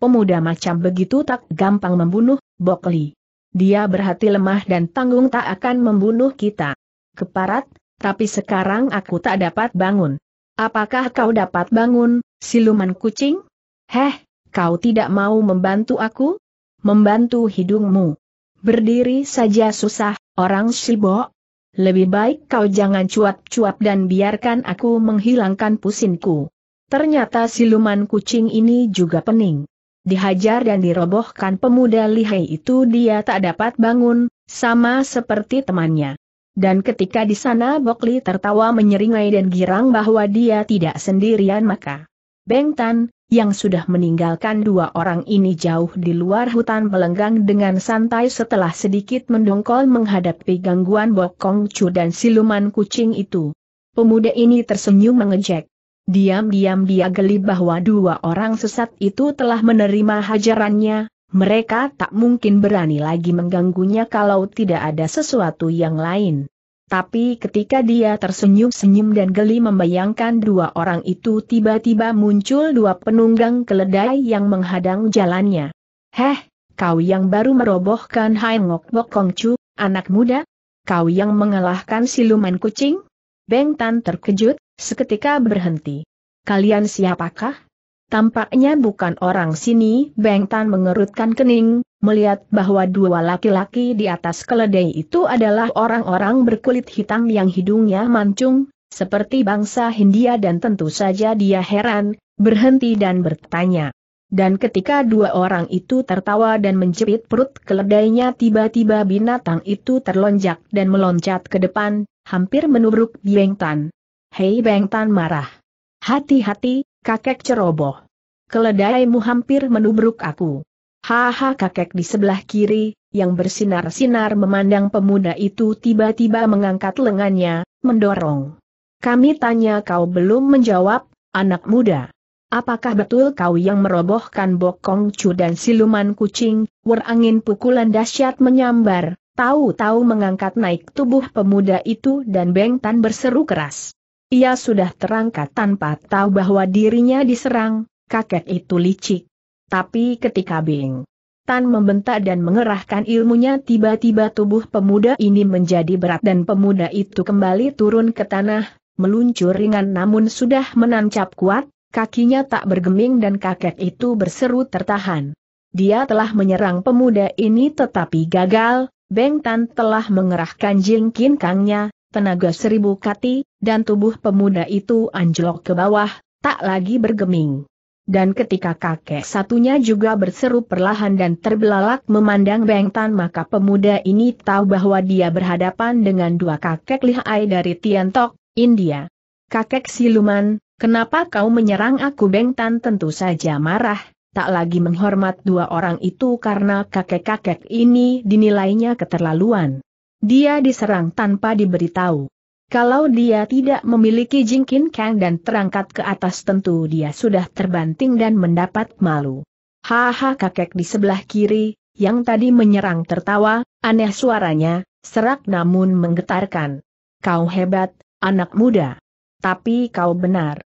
pemuda macam begitu tak gampang membunuh, Bokli. Dia berhati lemah dan tanggung tak akan membunuh kita. Keparat, tapi sekarang aku tak dapat bangun. Apakah kau dapat bangun, siluman kucing? Heh, kau tidak mau membantu aku? Membantu hidungmu. Berdiri saja susah, orang sibok. Lebih baik kau jangan cuap-cuap dan biarkan aku menghilangkan pusinku. Ternyata siluman kucing ini juga pening. Dihajar dan dirobohkan pemuda lihai itu dia tak dapat bangun, sama seperti temannya. Dan ketika di sana Bokli tertawa menyeringai dan girang bahwa dia tidak sendirian maka Beng Tan yang sudah meninggalkan dua orang ini jauh di luar hutan belenggang dengan santai setelah sedikit mendongkol menghadapi gangguan Bokong Chu dan siluman kucing itu. Pemuda ini tersenyum mengejek. Diam-diam dia geli bahwa dua orang sesat itu telah menerima hajarannya, mereka tak mungkin berani lagi mengganggunya kalau tidak ada sesuatu yang lain. Tapi ketika dia tersenyum-senyum dan geli membayangkan dua orang itu tiba-tiba muncul dua penunggang keledai yang menghadang jalannya. Heh, kau yang baru merobohkan Hai Ngok Bok Chu, anak muda? Kau yang mengalahkan siluman kucing? Beng Tan terkejut, seketika berhenti. Kalian siapakah? Tampaknya bukan orang sini, Beng Tan mengerutkan kening, melihat bahwa dua laki-laki di atas keledai itu adalah orang-orang berkulit hitam yang hidungnya mancung, seperti bangsa Hindia dan tentu saja dia heran, berhenti dan bertanya. Dan ketika dua orang itu tertawa dan menjepit perut keledainya tiba-tiba binatang itu terlonjak dan meloncat ke depan, hampir menubruk Beng Tan. Hei Beng Tan marah. Hati-hati, kakek ceroboh. Keledaimu hampir menubruk aku. Haha kakek di sebelah kiri, yang bersinar-sinar memandang pemuda itu tiba-tiba mengangkat lengannya, mendorong. Kami tanya kau belum menjawab, anak muda. Apakah betul kau yang merobohkan Bokong cu dan siluman kucing, angin pukulan dahsyat menyambar, tahu-tahu mengangkat naik tubuh pemuda itu dan Beng Tan berseru keras. Ia sudah terangkat tanpa tahu bahwa dirinya diserang, kakek itu licik. Tapi ketika Bing Tan membentak dan mengerahkan ilmunya tiba-tiba tubuh pemuda ini menjadi berat dan pemuda itu kembali turun ke tanah, meluncur ringan namun sudah menancap kuat, kakinya tak bergeming dan kakek itu berseru tertahan. Dia telah menyerang pemuda ini tetapi gagal, Beng Tan telah mengerahkan jingkin kangnya, tenaga seribu kati, dan tubuh pemuda itu anjlok ke bawah, tak lagi bergeming. Dan ketika kakek satunya juga berseru perlahan dan terbelalak memandang Bengtan maka pemuda ini tahu bahwa dia berhadapan dengan dua kakek lihai dari Tiantok, India. Kakek siluman, kenapa kau menyerang aku Bengtan tentu saja marah, tak lagi menghormat dua orang itu karena kakek-kakek ini dinilainya keterlaluan. Dia diserang tanpa diberitahu. Kalau dia tidak memiliki jingkin kang dan terangkat ke atas tentu dia sudah terbanting dan mendapat malu. Haha kakek di sebelah kiri, yang tadi menyerang tertawa, aneh suaranya, serak namun menggetarkan. Kau hebat, anak muda. Tapi kau benar.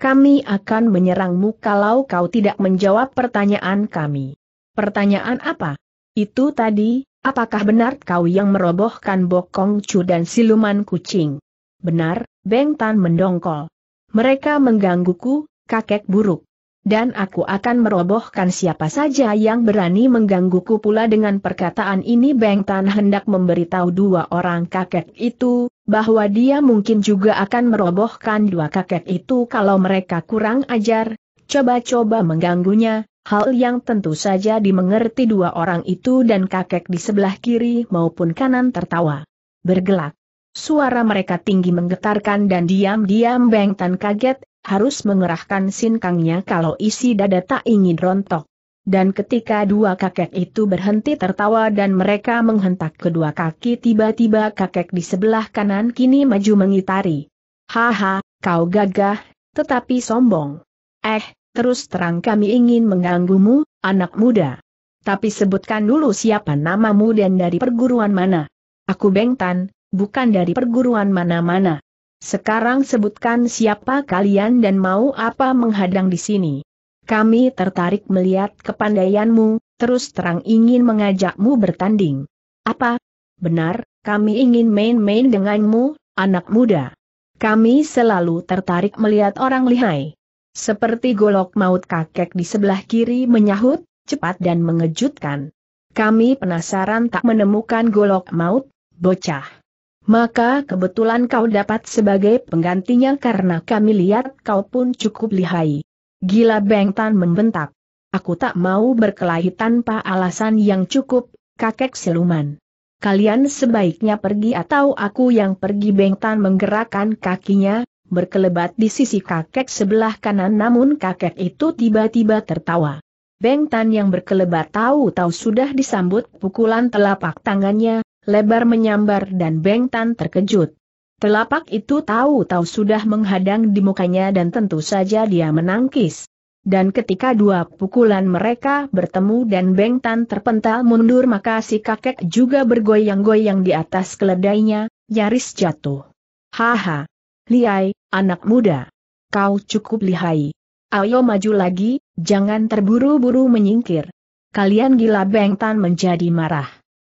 Kami akan menyerangmu kalau kau tidak menjawab pertanyaan kami. Pertanyaan apa? Itu tadi, Apakah benar kau yang merobohkan Bokong cu dan siluman kucing? Benar, Beng Tan mendongkol. Mereka menggangguku, kakek buruk. Dan aku akan merobohkan siapa saja yang berani menggangguku pula dengan perkataan ini Beng Tan hendak memberitahu dua orang kakek itu, bahwa dia mungkin juga akan merobohkan dua kakek itu kalau mereka kurang ajar, coba-coba mengganggunya, Hal yang tentu saja dimengerti dua orang itu dan kakek di sebelah kiri maupun kanan tertawa. Bergelak. Suara mereka tinggi menggetarkan dan diam-diam Beng Tan kaget, harus mengerahkan sinkangnya kalau isi dada tak ingin rontok. Dan ketika dua kakek itu berhenti tertawa dan mereka menghentak kedua kaki tiba-tiba kakek di sebelah kanan kini maju mengitari. Haha, kau gagah, tetapi sombong. Eh, terus terang kami ingin mengganggumu, anak muda. Tapi sebutkan dulu siapa namamu dan dari perguruan mana. Aku Bengtan, bukan dari perguruan mana-mana. Sekarang sebutkan siapa kalian dan mau apa menghadang di sini. Kami tertarik melihat kepandaianmu, terus terang ingin mengajakmu bertanding. Apa? Benar, kami ingin main-main denganmu, anak muda. Kami selalu tertarik melihat orang lihai. Seperti golok maut kakek di sebelah kiri menyahut, cepat dan mengejutkan. Kami penasaran tak menemukan golok maut, bocah. Maka kebetulan kau dapat sebagai penggantinya karena kami lihat kau pun cukup lihai. Gila Bengtan membentak. Aku tak mau berkelahi tanpa alasan yang cukup, kakek siluman. Kalian sebaiknya pergi atau aku yang pergi Bengtan menggerakkan kakinya, berkelebat di sisi kakek sebelah kanan namun kakek itu tiba-tiba tertawa. Beng Tan yang berkelebat tahu-tahu sudah disambut pukulan telapak tangannya, lebar menyambar dan Beng Tan terkejut. Telapak itu tahu-tahu sudah menghadang di mukanya dan tentu saja dia menangkis. Dan ketika dua pukulan mereka bertemu dan Beng Tan terpental mundur maka si kakek juga bergoyang-goyang di atas keledainya, nyaris jatuh. Haha. Liai, anak muda. Kau cukup lihai. Ayo maju lagi, jangan terburu-buru menyingkir. Kalian gila Bengtan menjadi marah.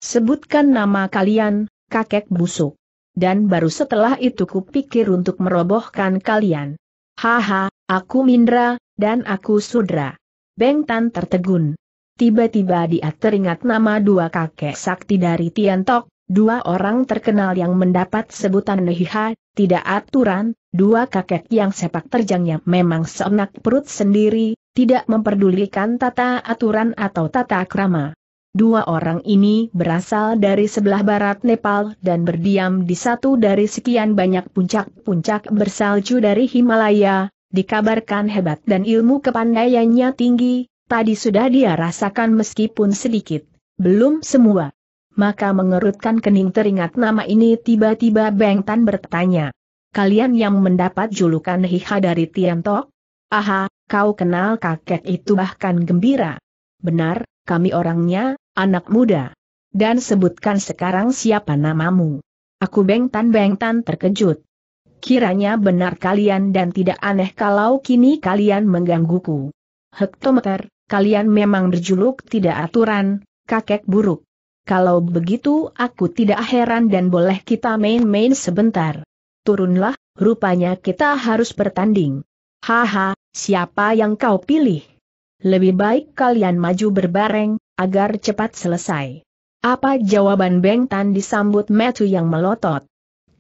Sebutkan nama kalian, kakek busuk. Dan baru setelah itu kupikir untuk merobohkan kalian. Haha, aku Mindra, dan aku Sudra. Bengtan tertegun. Tiba-tiba dia teringat nama dua kakek sakti dari Tiantok, dua orang terkenal yang mendapat sebutan Nehiha, tidak aturan, dua kakek yang sepak terjangnya memang seenak perut sendiri, tidak memperdulikan tata aturan atau tata krama. Dua orang ini berasal dari sebelah barat Nepal dan berdiam di satu dari sekian banyak puncak-puncak bersalju dari Himalaya, dikabarkan hebat dan ilmu kepandaiannya tinggi, tadi sudah dia rasakan meskipun sedikit, belum semua maka mengerutkan kening teringat nama ini tiba-tiba Beng Tan bertanya. Kalian yang mendapat julukan Hiha dari Tiantok? Aha, kau kenal kakek itu bahkan gembira. Benar, kami orangnya, anak muda. Dan sebutkan sekarang siapa namamu. Aku Beng Tan Beng Tan terkejut. Kiranya benar kalian dan tidak aneh kalau kini kalian menggangguku. Hektometer, kalian memang berjuluk tidak aturan, kakek buruk. Kalau begitu aku tidak heran dan boleh kita main-main sebentar. Turunlah, rupanya kita harus bertanding. Haha, siapa yang kau pilih? Lebih baik kalian maju berbareng, agar cepat selesai. Apa jawaban Beng Tan disambut Matthew yang melotot?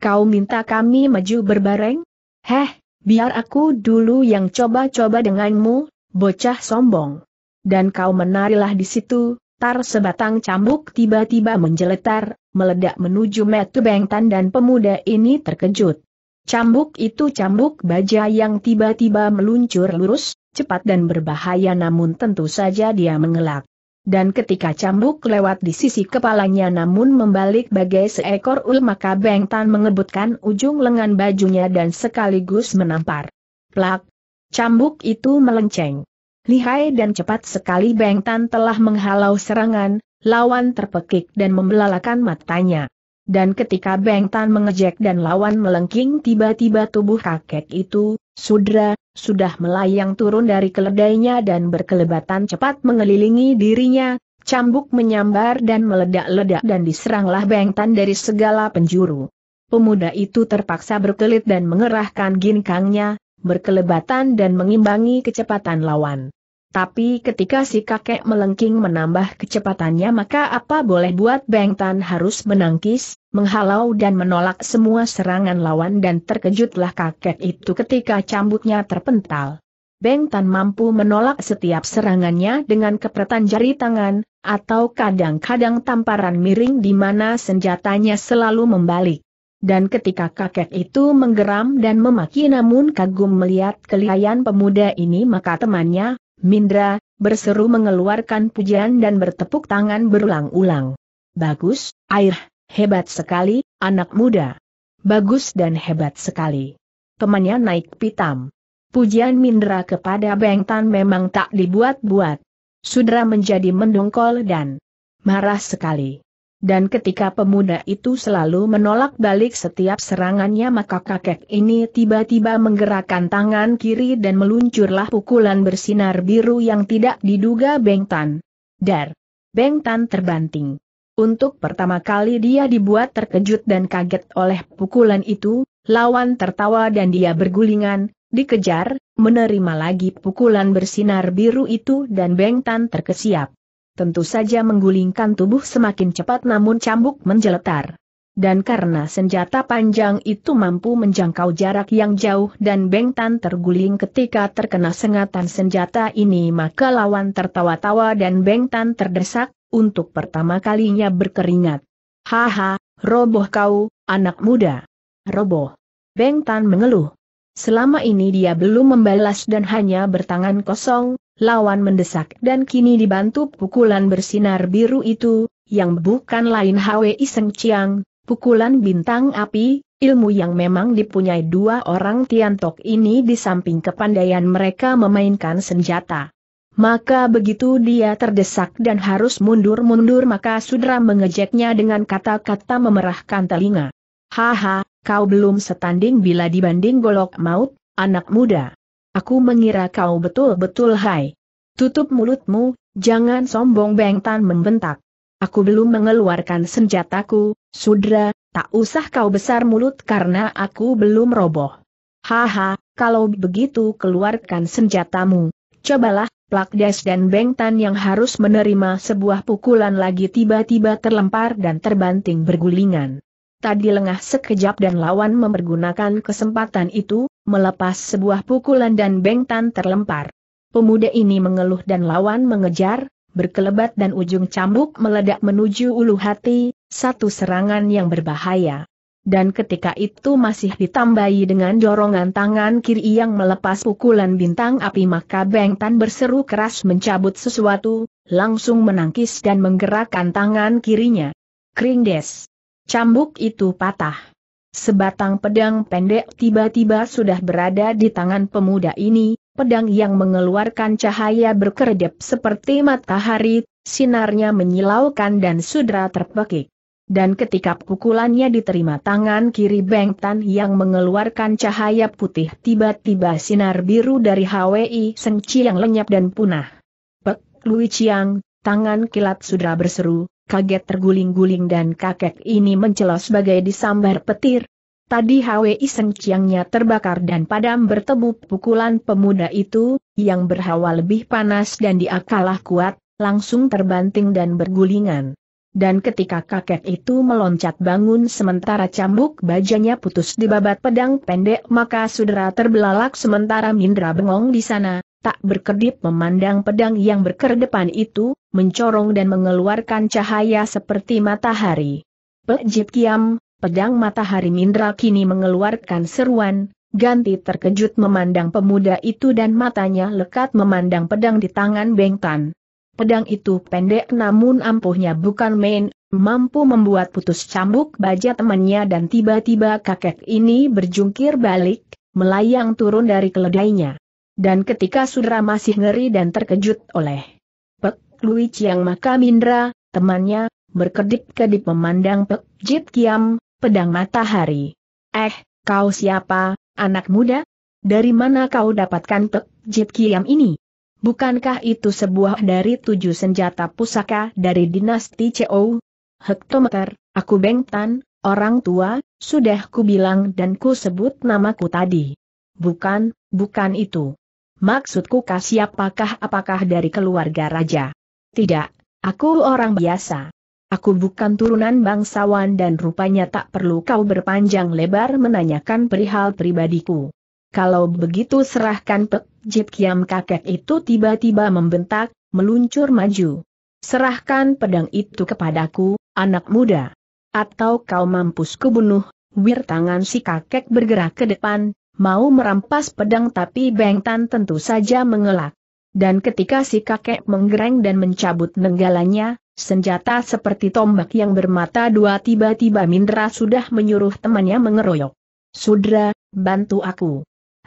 Kau minta kami maju berbareng? Heh, biar aku dulu yang coba-coba denganmu, bocah sombong. Dan kau menarilah di situ, Tar sebatang cambuk tiba-tiba menjeletar, meledak menuju Metu Bengtan dan pemuda ini terkejut. Cambuk itu cambuk baja yang tiba-tiba meluncur lurus, cepat dan berbahaya namun tentu saja dia mengelak. Dan ketika cambuk lewat di sisi kepalanya namun membalik bagai seekor ul maka Bengtan mengebutkan ujung lengan bajunya dan sekaligus menampar. Plak! Cambuk itu melenceng. Lihai dan cepat sekali Beng Tan telah menghalau serangan, lawan terpekik dan membelalakan matanya. Dan ketika Beng Tan mengejek dan lawan melengking tiba-tiba tubuh kakek itu, Sudra, sudah melayang turun dari keledainya dan berkelebatan cepat mengelilingi dirinya, cambuk menyambar dan meledak-ledak dan diseranglah Beng Tan dari segala penjuru. Pemuda itu terpaksa berkelit dan mengerahkan ginkangnya, berkelebatan dan mengimbangi kecepatan lawan. Tapi ketika si kakek melengking menambah kecepatannya maka apa boleh buat Beng Tan harus menangkis, menghalau dan menolak semua serangan lawan dan terkejutlah kakek itu ketika cambuknya terpental. Beng Tan mampu menolak setiap serangannya dengan kepretan jari tangan, atau kadang-kadang tamparan miring di mana senjatanya selalu membalik. Dan ketika kakek itu menggeram dan memaki namun kagum melihat kelihayan pemuda ini maka temannya, Mindra, berseru mengeluarkan pujian dan bertepuk tangan berulang-ulang. Bagus, air, hebat sekali, anak muda. Bagus dan hebat sekali. Temannya naik pitam. Pujian Mindra kepada Beng Tan memang tak dibuat-buat. Sudra menjadi mendongkol dan marah sekali. Dan ketika pemuda itu selalu menolak balik setiap serangannya maka kakek ini tiba-tiba menggerakkan tangan kiri dan meluncurlah pukulan bersinar biru yang tidak diduga Bengtan. Dar! Bengtan terbanting. Untuk pertama kali dia dibuat terkejut dan kaget oleh pukulan itu, lawan tertawa dan dia bergulingan, dikejar, menerima lagi pukulan bersinar biru itu dan Bengtan terkesiap tentu saja menggulingkan tubuh semakin cepat namun cambuk menjeletar. Dan karena senjata panjang itu mampu menjangkau jarak yang jauh dan Beng Tan terguling ketika terkena sengatan senjata ini maka lawan tertawa-tawa dan Beng Tan terdesak, untuk pertama kalinya berkeringat. Haha, roboh kau, anak muda. Roboh. Beng Tan mengeluh. Selama ini dia belum membalas dan hanya bertangan kosong, lawan mendesak dan kini dibantu pukulan bersinar biru itu, yang bukan lain Hwi Seng Chiang, pukulan bintang api, ilmu yang memang dipunyai dua orang Tiantok ini di samping kepandaian mereka memainkan senjata. Maka begitu dia terdesak dan harus mundur-mundur maka Sudra mengejeknya dengan kata-kata memerahkan telinga. Haha, kau belum setanding bila dibanding golok maut, anak muda. Aku mengira kau betul-betul hai. Tutup mulutmu, jangan sombong Bengtan membentak. Aku belum mengeluarkan senjataku, sudra, tak usah kau besar mulut karena aku belum roboh. Haha, kalau begitu keluarkan senjatamu. Cobalah, Plakdes dan Bengtan yang harus menerima sebuah pukulan lagi tiba-tiba terlempar dan terbanting bergulingan. Tadi lengah sekejap dan lawan mempergunakan kesempatan itu, melepas sebuah pukulan dan bengtan terlempar. Pemuda ini mengeluh dan lawan mengejar, berkelebat dan ujung cambuk meledak menuju ulu hati, satu serangan yang berbahaya. Dan ketika itu masih ditambahi dengan dorongan tangan kiri yang melepas pukulan bintang api maka Bengtan berseru keras mencabut sesuatu, langsung menangkis dan menggerakkan tangan kirinya. Kringdes. Cambuk itu patah. Sebatang pedang pendek tiba-tiba sudah berada di tangan pemuda ini, pedang yang mengeluarkan cahaya berkedip seperti matahari, sinarnya menyilaukan dan sudra terpekik. Dan ketika pukulannya diterima tangan kiri Beng Tan yang mengeluarkan cahaya putih tiba-tiba sinar biru dari HWI Sengci yang lenyap dan punah. Pek Lui Chiang, tangan kilat sudra berseru, kaget terguling-guling dan kakek ini mencela sebagai disambar petir. Tadi Hwe Iseng Chiangnya terbakar dan padam bertemu pukulan pemuda itu, yang berhawa lebih panas dan diakalah kuat, langsung terbanting dan bergulingan. Dan ketika kakek itu meloncat bangun sementara cambuk bajanya putus di babat pedang pendek maka sudera terbelalak sementara Mindra bengong di sana, tak berkedip memandang pedang yang berkedepan itu, mencorong dan mengeluarkan cahaya seperti matahari. Pejit kiam, pedang matahari Mindra kini mengeluarkan seruan, ganti terkejut memandang pemuda itu dan matanya lekat memandang pedang di tangan Bengtan. Pedang itu pendek namun ampuhnya bukan main, mampu membuat putus cambuk baja temannya dan tiba-tiba kakek ini berjungkir balik, melayang turun dari keledainya. Dan ketika Sudra masih ngeri dan terkejut oleh Pek Lui Chiang maka Mindra, temannya, berkedip-kedip memandang Pek Jit Kiam, pedang matahari. Eh, kau siapa, anak muda? Dari mana kau dapatkan Pek Jit Kiam ini? Bukankah itu sebuah dari tujuh senjata pusaka dari dinasti Chou? Hektometer, aku Bengtan, orang tua, sudah ku bilang dan ku sebut namaku tadi. Bukan, bukan itu. Maksudku kah siapakah apakah dari keluarga raja? Tidak, aku orang biasa. Aku bukan turunan bangsawan dan rupanya tak perlu kau berpanjang lebar menanyakan perihal pribadiku. Kalau begitu serahkan Pek Jip Kiam kakek itu tiba-tiba membentak, meluncur maju. Serahkan pedang itu kepadaku, anak muda. Atau kau mampus kubunuh, wir tangan si kakek bergerak ke depan, mau merampas pedang tapi Beng Tan tentu saja mengelak. Dan ketika si kakek menggereng dan mencabut nenggalanya, senjata seperti tombak yang bermata dua tiba-tiba Mindra sudah menyuruh temannya mengeroyok. Sudra, bantu aku.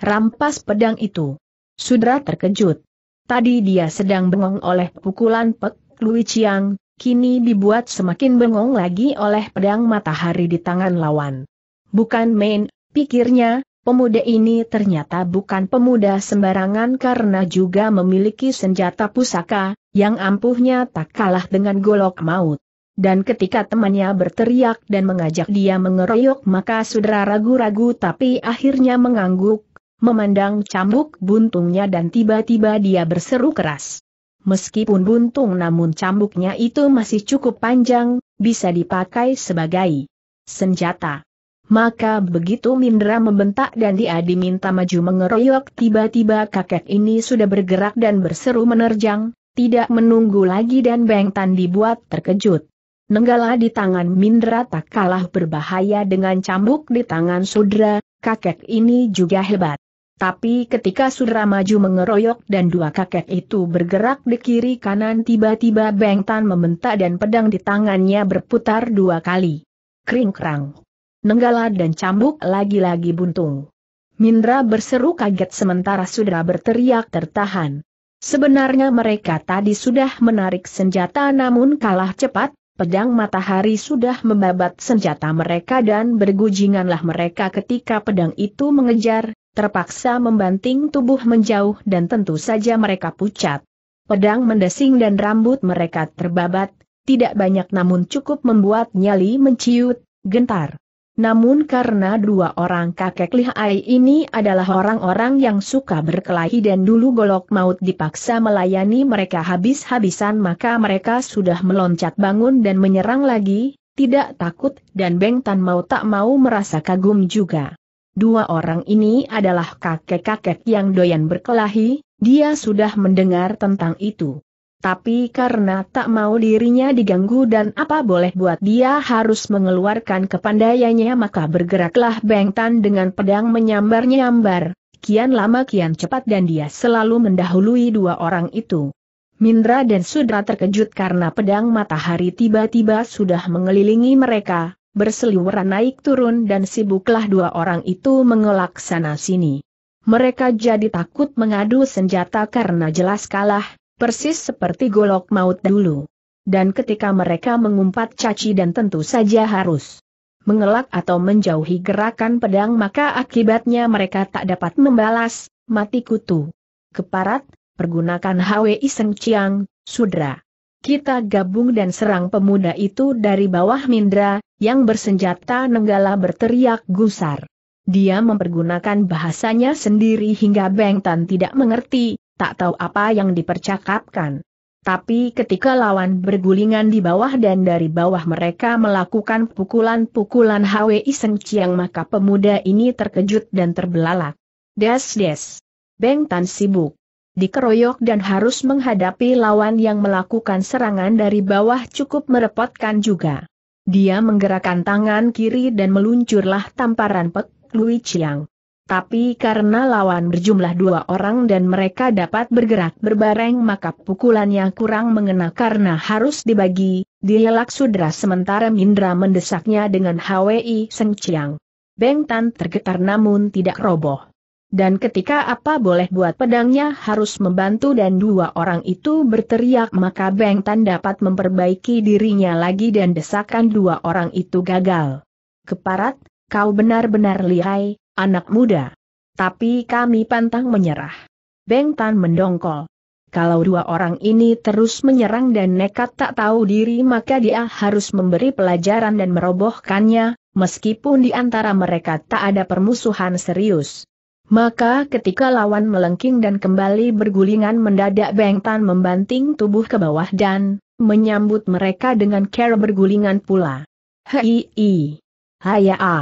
Rampas pedang itu. Sudra terkejut. Tadi dia sedang bengong oleh pukulan Pek Lui Chiang, kini dibuat semakin bengong lagi oleh pedang matahari di tangan lawan. Bukan main, pikirnya, Pemuda ini ternyata bukan pemuda sembarangan karena juga memiliki senjata pusaka, yang ampuhnya tak kalah dengan golok maut. Dan ketika temannya berteriak dan mengajak dia mengeroyok maka saudara ragu-ragu tapi akhirnya mengangguk, memandang cambuk buntungnya dan tiba-tiba dia berseru keras. Meskipun buntung namun cambuknya itu masih cukup panjang, bisa dipakai sebagai senjata. Maka begitu Mindra membentak dan dia diminta maju mengeroyok tiba-tiba kakek ini sudah bergerak dan berseru menerjang, tidak menunggu lagi dan Bengtan dibuat terkejut. Nenggala di tangan Mindra tak kalah berbahaya dengan cambuk di tangan Sudra, kakek ini juga hebat. Tapi ketika Sudra maju mengeroyok dan dua kakek itu bergerak di kiri kanan tiba-tiba Bengtan membentak dan pedang di tangannya berputar dua kali. Kring-krang. Nenggala dan cambuk lagi-lagi buntung. Mindra berseru kaget sementara Sudra berteriak tertahan. Sebenarnya mereka tadi sudah menarik senjata namun kalah cepat, pedang matahari sudah membabat senjata mereka dan bergujinganlah mereka ketika pedang itu mengejar, terpaksa membanting tubuh menjauh dan tentu saja mereka pucat. Pedang mendesing dan rambut mereka terbabat, tidak banyak namun cukup membuat nyali menciut, gentar. Namun karena dua orang kakek lihai ini adalah orang-orang yang suka berkelahi dan dulu golok maut dipaksa melayani mereka habis-habisan maka mereka sudah meloncat bangun dan menyerang lagi, tidak takut dan Beng Tan mau tak mau merasa kagum juga. Dua orang ini adalah kakek-kakek yang doyan berkelahi, dia sudah mendengar tentang itu tapi karena tak mau dirinya diganggu dan apa boleh buat dia harus mengeluarkan kepandaiannya maka bergeraklah Beng Tan dengan pedang menyambar-nyambar, kian lama kian cepat dan dia selalu mendahului dua orang itu. Mindra dan Sudra terkejut karena pedang matahari tiba-tiba sudah mengelilingi mereka, berseliweran naik turun dan sibuklah dua orang itu mengelak sana sini. Mereka jadi takut mengadu senjata karena jelas kalah, persis seperti golok maut dulu. Dan ketika mereka mengumpat caci dan tentu saja harus mengelak atau menjauhi gerakan pedang maka akibatnya mereka tak dapat membalas, mati kutu. Keparat, pergunakan HWI Seng Chiang, Sudra. Kita gabung dan serang pemuda itu dari bawah Mindra, yang bersenjata Nenggala berteriak gusar. Dia mempergunakan bahasanya sendiri hingga Bengtan tidak mengerti, tak tahu apa yang dipercakapkan. Tapi ketika lawan bergulingan di bawah dan dari bawah mereka melakukan pukulan-pukulan Hwi Seng Chiang maka pemuda ini terkejut dan terbelalak. Des-des. Beng Tan sibuk. Dikeroyok dan harus menghadapi lawan yang melakukan serangan dari bawah cukup merepotkan juga. Dia menggerakkan tangan kiri dan meluncurlah tamparan Pek Lui Chiang. Tapi karena lawan berjumlah dua orang dan mereka dapat bergerak berbareng maka pukulannya kurang mengena karena harus dibagi, dielak sudra sementara Mindra mendesaknya dengan HWI Seng Chiang. Beng Tan tergetar namun tidak roboh. Dan ketika apa boleh buat pedangnya harus membantu dan dua orang itu berteriak maka Beng Tan dapat memperbaiki dirinya lagi dan desakan dua orang itu gagal. Keparat, kau benar-benar lihai, Anak muda. Tapi kami pantang menyerah. Beng Tan mendongkol. Kalau dua orang ini terus menyerang dan nekat tak tahu diri maka dia harus memberi pelajaran dan merobohkannya, meskipun di antara mereka tak ada permusuhan serius. Maka ketika lawan melengking dan kembali bergulingan mendadak Beng Tan membanting tubuh ke bawah dan menyambut mereka dengan cara bergulingan pula. Hei, haya a.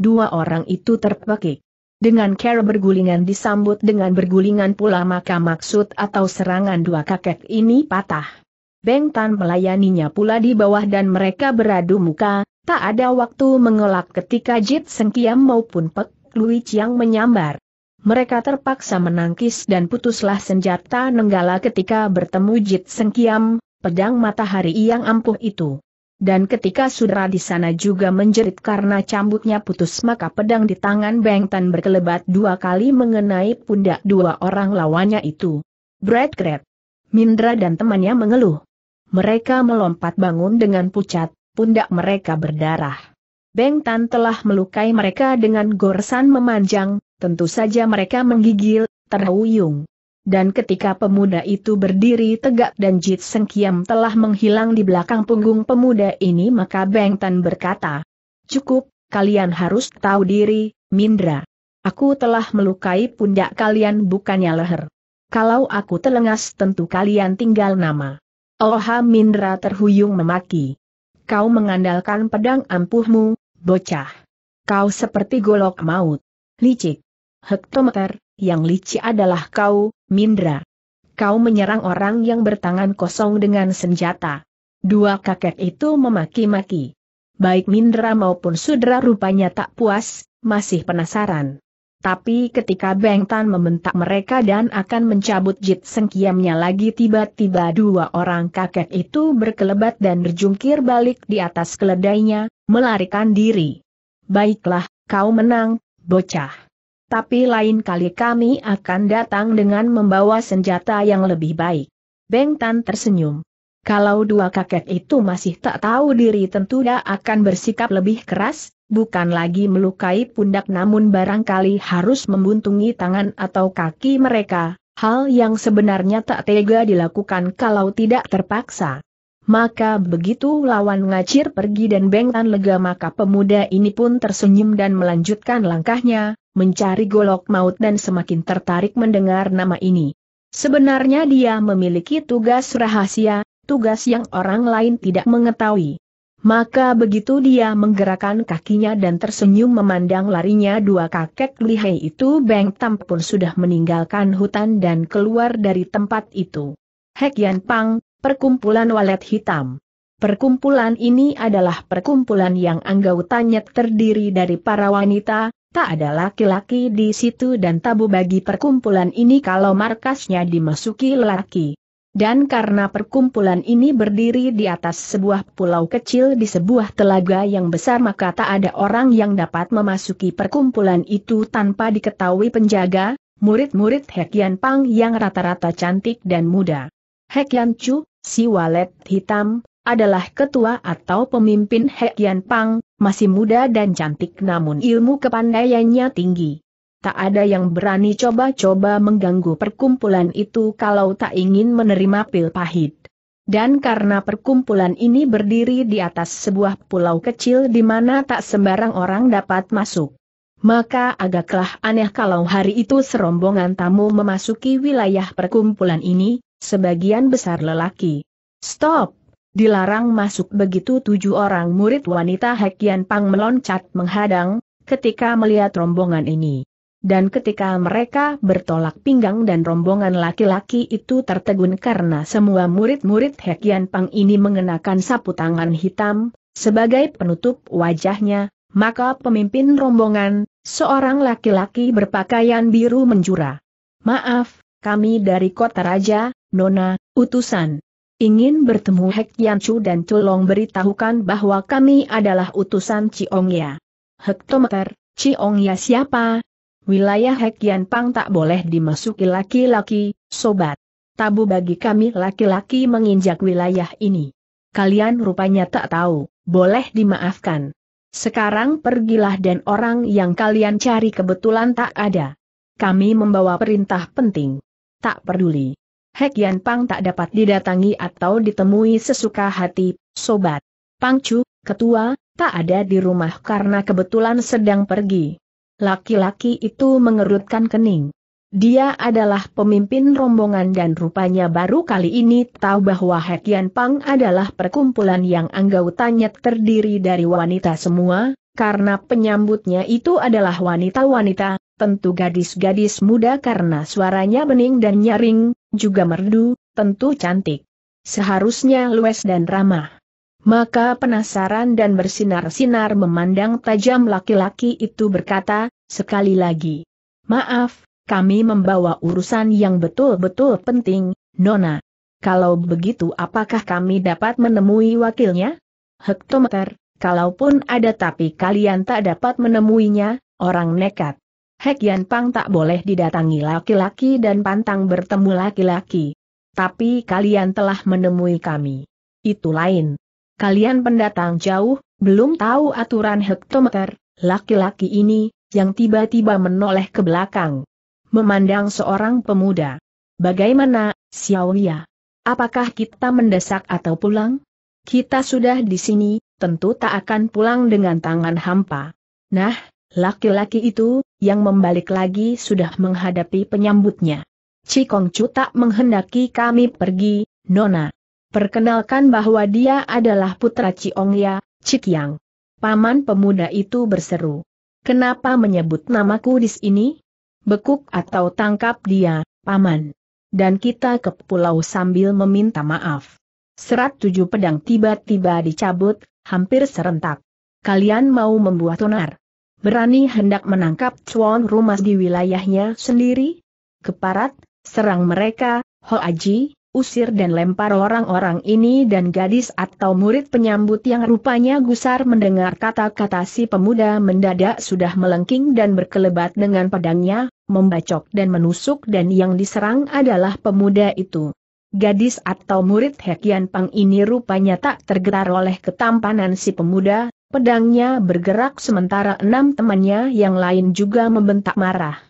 Dua orang itu terpekik. Dengan cara bergulingan disambut dengan bergulingan pula maka maksud atau serangan dua kakek ini patah. Beng Tan melayaninya pula di bawah dan mereka beradu muka, tak ada waktu mengelak ketika Jit Sengkiam maupun Pek Lui Chiang menyambar. Mereka terpaksa menangkis dan putuslah senjata nenggala ketika bertemu Jit Sengkiam, pedang matahari yang ampuh itu. Dan ketika sudra di sana juga menjerit karena cambuknya putus maka pedang di tangan Bengtan berkelebat dua kali mengenai pundak dua orang lawannya itu. Brad Grab. Mindra dan temannya mengeluh. Mereka melompat bangun dengan pucat, pundak mereka berdarah. Bengtan telah melukai mereka dengan goresan memanjang, tentu saja mereka menggigil, terhuyung dan ketika pemuda itu berdiri tegak dan Jit Seng Kiam telah menghilang di belakang punggung pemuda ini maka Beng Tan berkata, Cukup, kalian harus tahu diri, Mindra. Aku telah melukai pundak kalian bukannya leher. Kalau aku telengas tentu kalian tinggal nama. Oha Mindra terhuyung memaki. Kau mengandalkan pedang ampuhmu, bocah. Kau seperti golok maut. Licik. Hektometer, yang licik adalah kau, Mindra. Kau menyerang orang yang bertangan kosong dengan senjata. Dua kakek itu memaki-maki. Baik Mindra maupun Sudra rupanya tak puas, masih penasaran. Tapi ketika Beng Tan membentak mereka dan akan mencabut jit sengkiamnya lagi tiba-tiba dua orang kakek itu berkelebat dan berjungkir balik di atas keledainya, melarikan diri. Baiklah, kau menang, bocah tapi lain kali kami akan datang dengan membawa senjata yang lebih baik. Beng Tan tersenyum. Kalau dua kakek itu masih tak tahu diri tentu dia akan bersikap lebih keras, bukan lagi melukai pundak namun barangkali harus membuntungi tangan atau kaki mereka, hal yang sebenarnya tak tega dilakukan kalau tidak terpaksa. Maka begitu lawan ngacir pergi dan Bengtan lega maka pemuda ini pun tersenyum dan melanjutkan langkahnya, mencari golok maut dan semakin tertarik mendengar nama ini. Sebenarnya dia memiliki tugas rahasia, tugas yang orang lain tidak mengetahui. Maka begitu dia menggerakkan kakinya dan tersenyum memandang larinya dua kakek lihai itu Beng Tam pun sudah meninggalkan hutan dan keluar dari tempat itu. Hek Yan Pang, Perkumpulan Walet Hitam Perkumpulan ini adalah perkumpulan yang anggotanya terdiri dari para wanita, Tak ada laki-laki di situ dan tabu bagi perkumpulan ini kalau markasnya dimasuki lelaki. Dan karena perkumpulan ini berdiri di atas sebuah pulau kecil di sebuah telaga yang besar maka tak ada orang yang dapat memasuki perkumpulan itu tanpa diketahui penjaga, murid-murid Hekian Pang yang rata-rata cantik dan muda. Hekian Chu, si walet hitam, adalah ketua atau pemimpin Hekian Pang, masih muda dan cantik namun ilmu kepandaiannya tinggi. Tak ada yang berani coba-coba mengganggu perkumpulan itu kalau tak ingin menerima pil pahit. Dan karena perkumpulan ini berdiri di atas sebuah pulau kecil di mana tak sembarang orang dapat masuk. Maka agaklah aneh kalau hari itu serombongan tamu memasuki wilayah perkumpulan ini, sebagian besar lelaki. Stop! Dilarang masuk begitu tujuh orang murid wanita Hekian Pang meloncat menghadang, ketika melihat rombongan ini. Dan ketika mereka bertolak pinggang dan rombongan laki-laki itu tertegun karena semua murid-murid Hekian Pang ini mengenakan sapu tangan hitam, sebagai penutup wajahnya, maka pemimpin rombongan, seorang laki-laki berpakaian biru menjura. Maaf, kami dari kota raja, Nona, utusan ingin bertemu Hek Chu dan tolong beritahukan bahwa kami adalah utusan Ciongya. Hektometer, Ciongya siapa? Wilayah Hek Pang tak boleh dimasuki laki-laki, sobat. Tabu bagi kami laki-laki menginjak wilayah ini. Kalian rupanya tak tahu, boleh dimaafkan. Sekarang pergilah dan orang yang kalian cari kebetulan tak ada. Kami membawa perintah penting. Tak peduli. Hek Yan Pang tak dapat didatangi atau ditemui sesuka hati, sobat. Pang Chu, ketua, tak ada di rumah karena kebetulan sedang pergi. Laki-laki itu mengerutkan kening. Dia adalah pemimpin rombongan dan rupanya baru kali ini tahu bahwa Yan Pang adalah perkumpulan yang anggotanya terdiri dari wanita semua, karena penyambutnya itu adalah wanita-wanita, tentu gadis-gadis muda karena suaranya bening dan nyaring, juga merdu, tentu cantik. Seharusnya luwes dan ramah. Maka penasaran dan bersinar-sinar memandang tajam laki-laki itu berkata, sekali lagi. Maaf, kami membawa urusan yang betul-betul penting, Nona. Kalau begitu apakah kami dapat menemui wakilnya? Hektometer, Kalaupun ada tapi kalian tak dapat menemuinya, orang nekat. Hek Yan Pang tak boleh didatangi laki-laki dan pantang bertemu laki-laki. Tapi kalian telah menemui kami. Itu lain. Kalian pendatang jauh, belum tahu aturan hektometer, laki-laki ini, yang tiba-tiba menoleh ke belakang. Memandang seorang pemuda. Bagaimana, Xiaoya? Apakah kita mendesak atau pulang? Kita sudah di sini, tentu tak akan pulang dengan tangan hampa. Nah, laki-laki itu, yang membalik lagi sudah menghadapi penyambutnya. Cikong Chu tak menghendaki kami pergi, Nona. Perkenalkan bahwa dia adalah putra Ya, Cikyang. Paman pemuda itu berseru. Kenapa menyebut namaku di sini? Bekuk atau tangkap dia, Paman. Dan kita ke pulau sambil meminta maaf. Serat tujuh pedang tiba-tiba dicabut, Hampir serentak. Kalian mau membuat onar. Berani hendak menangkap cuan rumah di wilayahnya sendiri? Keparat, serang mereka, aji, usir dan lempar orang-orang ini dan gadis atau murid penyambut yang rupanya gusar mendengar kata-kata si pemuda mendadak sudah melengking dan berkelebat dengan pedangnya, membacok dan menusuk dan yang diserang adalah pemuda itu. Gadis atau murid Hekian Pang ini rupanya tak tergetar oleh ketampanan si pemuda, pedangnya bergerak sementara enam temannya yang lain juga membentak marah.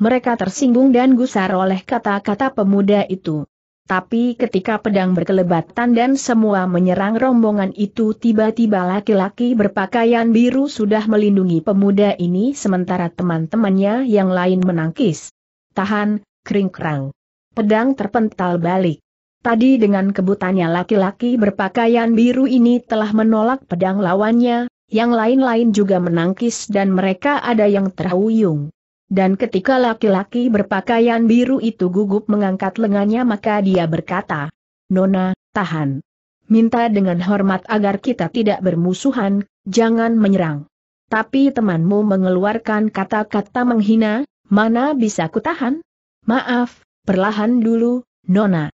Mereka tersinggung dan gusar oleh kata-kata pemuda itu. Tapi ketika pedang berkelebatan dan semua menyerang rombongan itu tiba-tiba laki-laki berpakaian biru sudah melindungi pemuda ini sementara teman-temannya yang lain menangkis. Tahan, kering kerang. Pedang terpental balik. Tadi dengan kebutannya laki-laki berpakaian biru ini telah menolak pedang lawannya, yang lain-lain juga menangkis dan mereka ada yang terhuyung. Dan ketika laki-laki berpakaian biru itu gugup mengangkat lengannya maka dia berkata, Nona, tahan. Minta dengan hormat agar kita tidak bermusuhan, jangan menyerang. Tapi temanmu mengeluarkan kata-kata menghina, mana bisa kutahan? Maaf, perlahan dulu, Nona.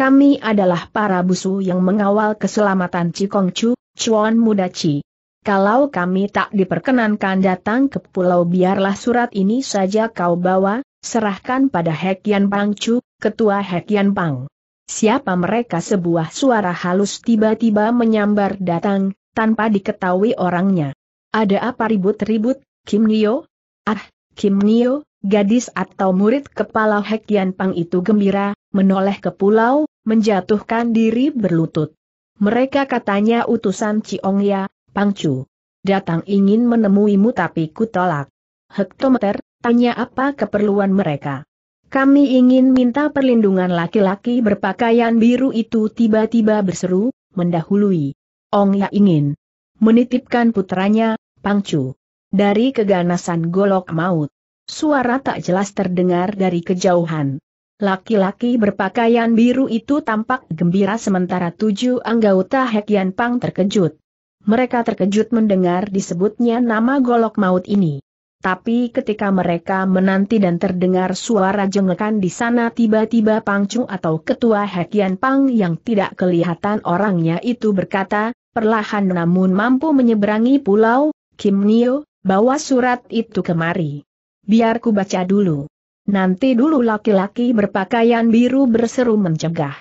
Kami adalah para busu yang mengawal keselamatan Cikongcu, Chuan Muda Chi. Kalau kami tak diperkenankan datang ke pulau biarlah surat ini saja kau bawa, serahkan pada Hekian Pang Chu, ketua Hekian Pang. Siapa mereka sebuah suara halus tiba-tiba menyambar datang, tanpa diketahui orangnya. Ada apa ribut-ribut, Kim Nio? Ah, Kim Nio, gadis atau murid kepala Hekian Pang itu gembira, menoleh ke pulau, menjatuhkan diri berlutut. Mereka katanya utusan Ya, Pang Chu, Datang ingin menemuimu tapi kutolak. Hektometer, tanya apa keperluan mereka. Kami ingin minta perlindungan laki-laki berpakaian biru itu tiba-tiba berseru, mendahului. Ya ingin menitipkan putranya, Pangcu dari keganasan golok maut. Suara tak jelas terdengar dari kejauhan. Laki-laki berpakaian biru itu tampak gembira sementara tujuh anggota Hekian Pang terkejut. Mereka terkejut mendengar disebutnya nama golok maut ini. Tapi ketika mereka menanti dan terdengar suara jengekan di sana tiba-tiba Pang Chu atau ketua Hekian Pang yang tidak kelihatan orangnya itu berkata, perlahan namun mampu menyeberangi pulau, Kim Nio, Bawa surat itu kemari. Biar ku baca dulu. Nanti dulu laki-laki berpakaian biru berseru mencegah.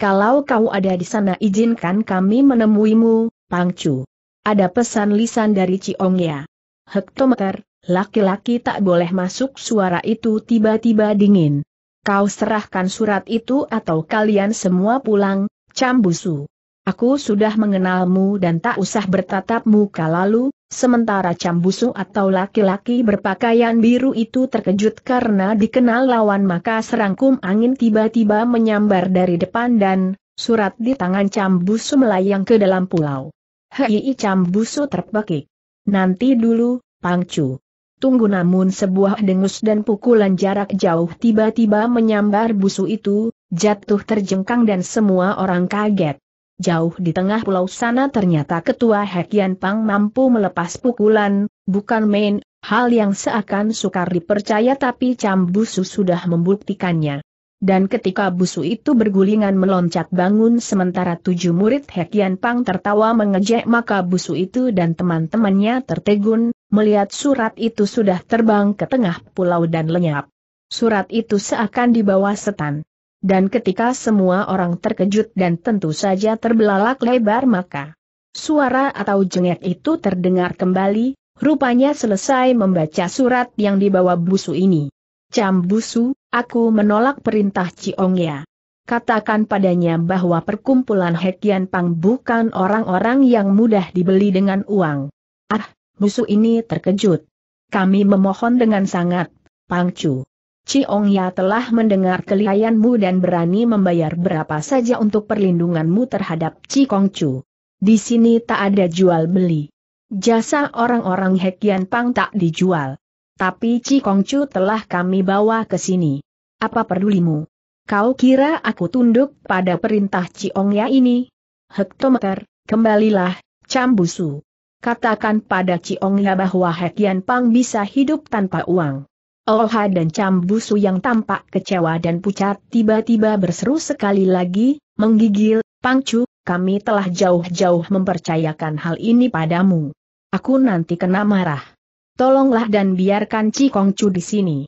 Kalau kau ada di sana izinkan kami menemuimu, Pangcu. Ada pesan lisan dari ya. Hektometer, laki-laki tak boleh masuk suara itu tiba-tiba dingin. Kau serahkan surat itu atau kalian semua pulang, Cambusu. Aku sudah mengenalmu dan tak usah bertatap muka lalu, Sementara cambusu atau laki-laki berpakaian biru itu terkejut karena dikenal lawan maka serangkum angin tiba-tiba menyambar dari depan dan, surat di tangan cambusu melayang ke dalam pulau. Hei cambusu terpekik. Nanti dulu, pangcu. Tunggu namun sebuah dengus dan pukulan jarak jauh tiba-tiba menyambar busu itu, jatuh terjengkang dan semua orang kaget. Jauh di tengah pulau sana ternyata ketua Hekian Pang mampu melepas pukulan, bukan main, hal yang seakan sukar dipercaya tapi Cam Busu sudah membuktikannya. Dan ketika busu itu bergulingan meloncat bangun sementara tujuh murid Hekian Pang tertawa mengejek maka busu itu dan teman-temannya tertegun, melihat surat itu sudah terbang ke tengah pulau dan lenyap. Surat itu seakan dibawa setan. Dan ketika semua orang terkejut dan tentu saja terbelalak lebar maka suara atau jengek itu terdengar kembali, rupanya selesai membaca surat yang dibawa busu ini. Cam busu, aku menolak perintah Ciong ya. Katakan padanya bahwa perkumpulan Hekian Pang bukan orang-orang yang mudah dibeli dengan uang. Ah, busu ini terkejut. Kami memohon dengan sangat, Pangcu. Ciong Ya telah mendengar kelihayanmu dan berani membayar berapa saja untuk perlindunganmu terhadap Cikong Chu. Di sini tak ada jual beli. Jasa orang-orang Hekian Pang tak dijual. Tapi Cikong Chu telah kami bawa ke sini. Apa pedulimu? Kau kira aku tunduk pada perintah Ciong Ya ini? Hektometer, kembalilah, Cambusu. Katakan pada Ciong Ya bahwa Hekian Pang bisa hidup tanpa uang. Olha dan Cambusu yang tampak kecewa dan pucat tiba-tiba berseru sekali lagi, menggigil, Pangcu, kami telah jauh-jauh mempercayakan hal ini padamu. Aku nanti kena marah. Tolonglah dan biarkan Cikongcu di sini.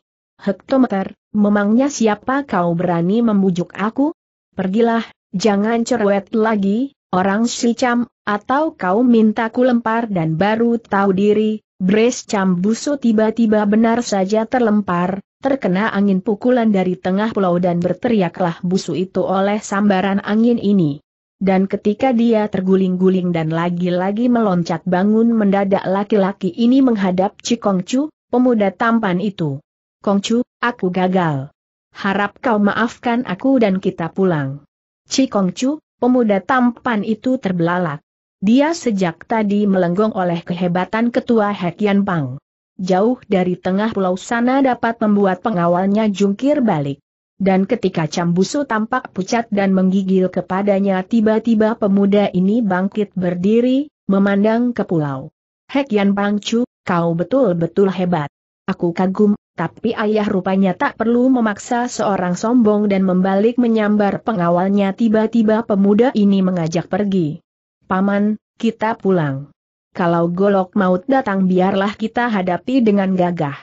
Hektometer, memangnya siapa kau berani membujuk aku? Pergilah, jangan cerewet lagi, orang si Cam, atau kau minta ku lempar dan baru tahu diri, Brace Cambuso tiba-tiba benar saja terlempar, terkena angin pukulan dari tengah pulau dan berteriaklah busu itu oleh sambaran angin ini. Dan ketika dia terguling-guling dan lagi-lagi meloncat bangun mendadak laki-laki ini menghadap Cikongcu, pemuda tampan itu. Kongcu, aku gagal. Harap kau maafkan aku dan kita pulang. Cikongcu, pemuda tampan itu terbelalak. Dia sejak tadi melenggong oleh kehebatan ketua Hekian Pang. Jauh dari tengah pulau sana dapat membuat pengawalnya jungkir balik. Dan ketika Cambusu tampak pucat dan menggigil kepadanya tiba-tiba pemuda ini bangkit berdiri, memandang ke pulau. Hekian Pangcu, kau betul-betul hebat. Aku kagum, tapi ayah rupanya tak perlu memaksa seorang sombong dan membalik menyambar pengawalnya tiba-tiba pemuda ini mengajak pergi. Paman, kita pulang. Kalau golok maut datang biarlah kita hadapi dengan gagah.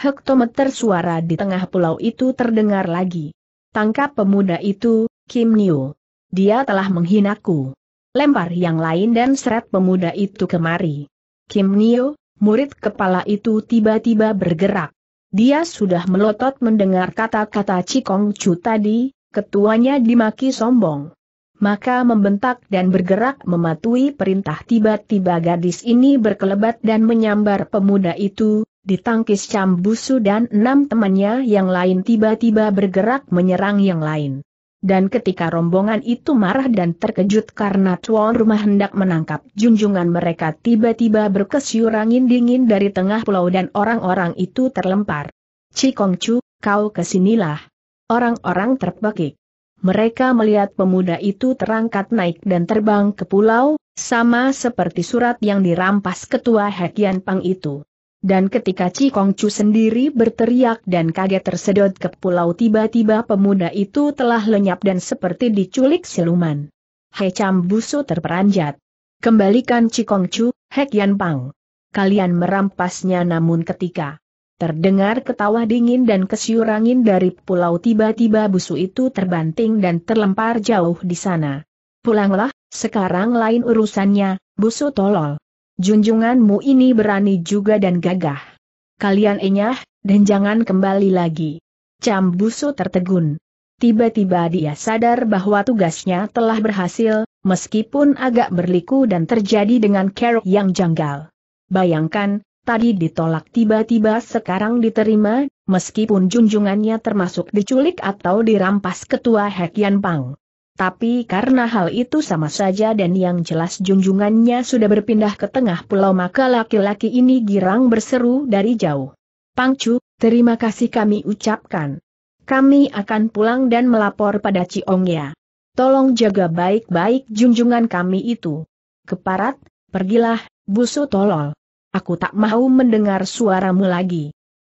Hektometer suara di tengah pulau itu terdengar lagi. Tangkap pemuda itu, Kim Niu. Dia telah menghinaku. Lempar yang lain dan seret pemuda itu kemari. Kim Niu, murid kepala itu tiba-tiba bergerak. Dia sudah melotot mendengar kata-kata Cikong Chu tadi, ketuanya dimaki sombong maka membentak dan bergerak mematuhi perintah tiba-tiba gadis ini berkelebat dan menyambar pemuda itu, ditangkis Cambusu dan enam temannya yang lain tiba-tiba bergerak menyerang yang lain. Dan ketika rombongan itu marah dan terkejut karena tuan rumah hendak menangkap junjungan mereka tiba-tiba berkesiur angin dingin dari tengah pulau dan orang-orang itu terlempar. Cikongcu, kau kesinilah. Orang-orang terpekik mereka melihat pemuda itu terangkat naik dan terbang ke pulau, sama seperti surat yang dirampas ketua Hekian Pang itu. Dan ketika Cikong Chu sendiri berteriak dan kaget tersedot ke pulau tiba-tiba pemuda itu telah lenyap dan seperti diculik siluman. Hei Cham Busu terperanjat. Kembalikan Cikong Chu, Hekian Pang. Kalian merampasnya namun ketika Terdengar ketawa dingin dan kesyurangin dari pulau tiba-tiba busu itu terbanting dan terlempar jauh di sana. Pulanglah, sekarang lain urusannya, busu tolol. Junjunganmu ini berani juga dan gagah. Kalian enyah, dan jangan kembali lagi. Cam busu tertegun. Tiba-tiba dia sadar bahwa tugasnya telah berhasil, meskipun agak berliku dan terjadi dengan kerok yang janggal. Bayangkan, tadi ditolak tiba-tiba sekarang diterima, meskipun junjungannya termasuk diculik atau dirampas ketua Hekian Pang. Tapi karena hal itu sama saja dan yang jelas junjungannya sudah berpindah ke tengah pulau maka laki-laki ini girang berseru dari jauh. Pangcu, terima kasih kami ucapkan. Kami akan pulang dan melapor pada Ciongya. Tolong jaga baik-baik junjungan kami itu. Keparat, pergilah, busu tolol. Aku tak mau mendengar suaramu lagi.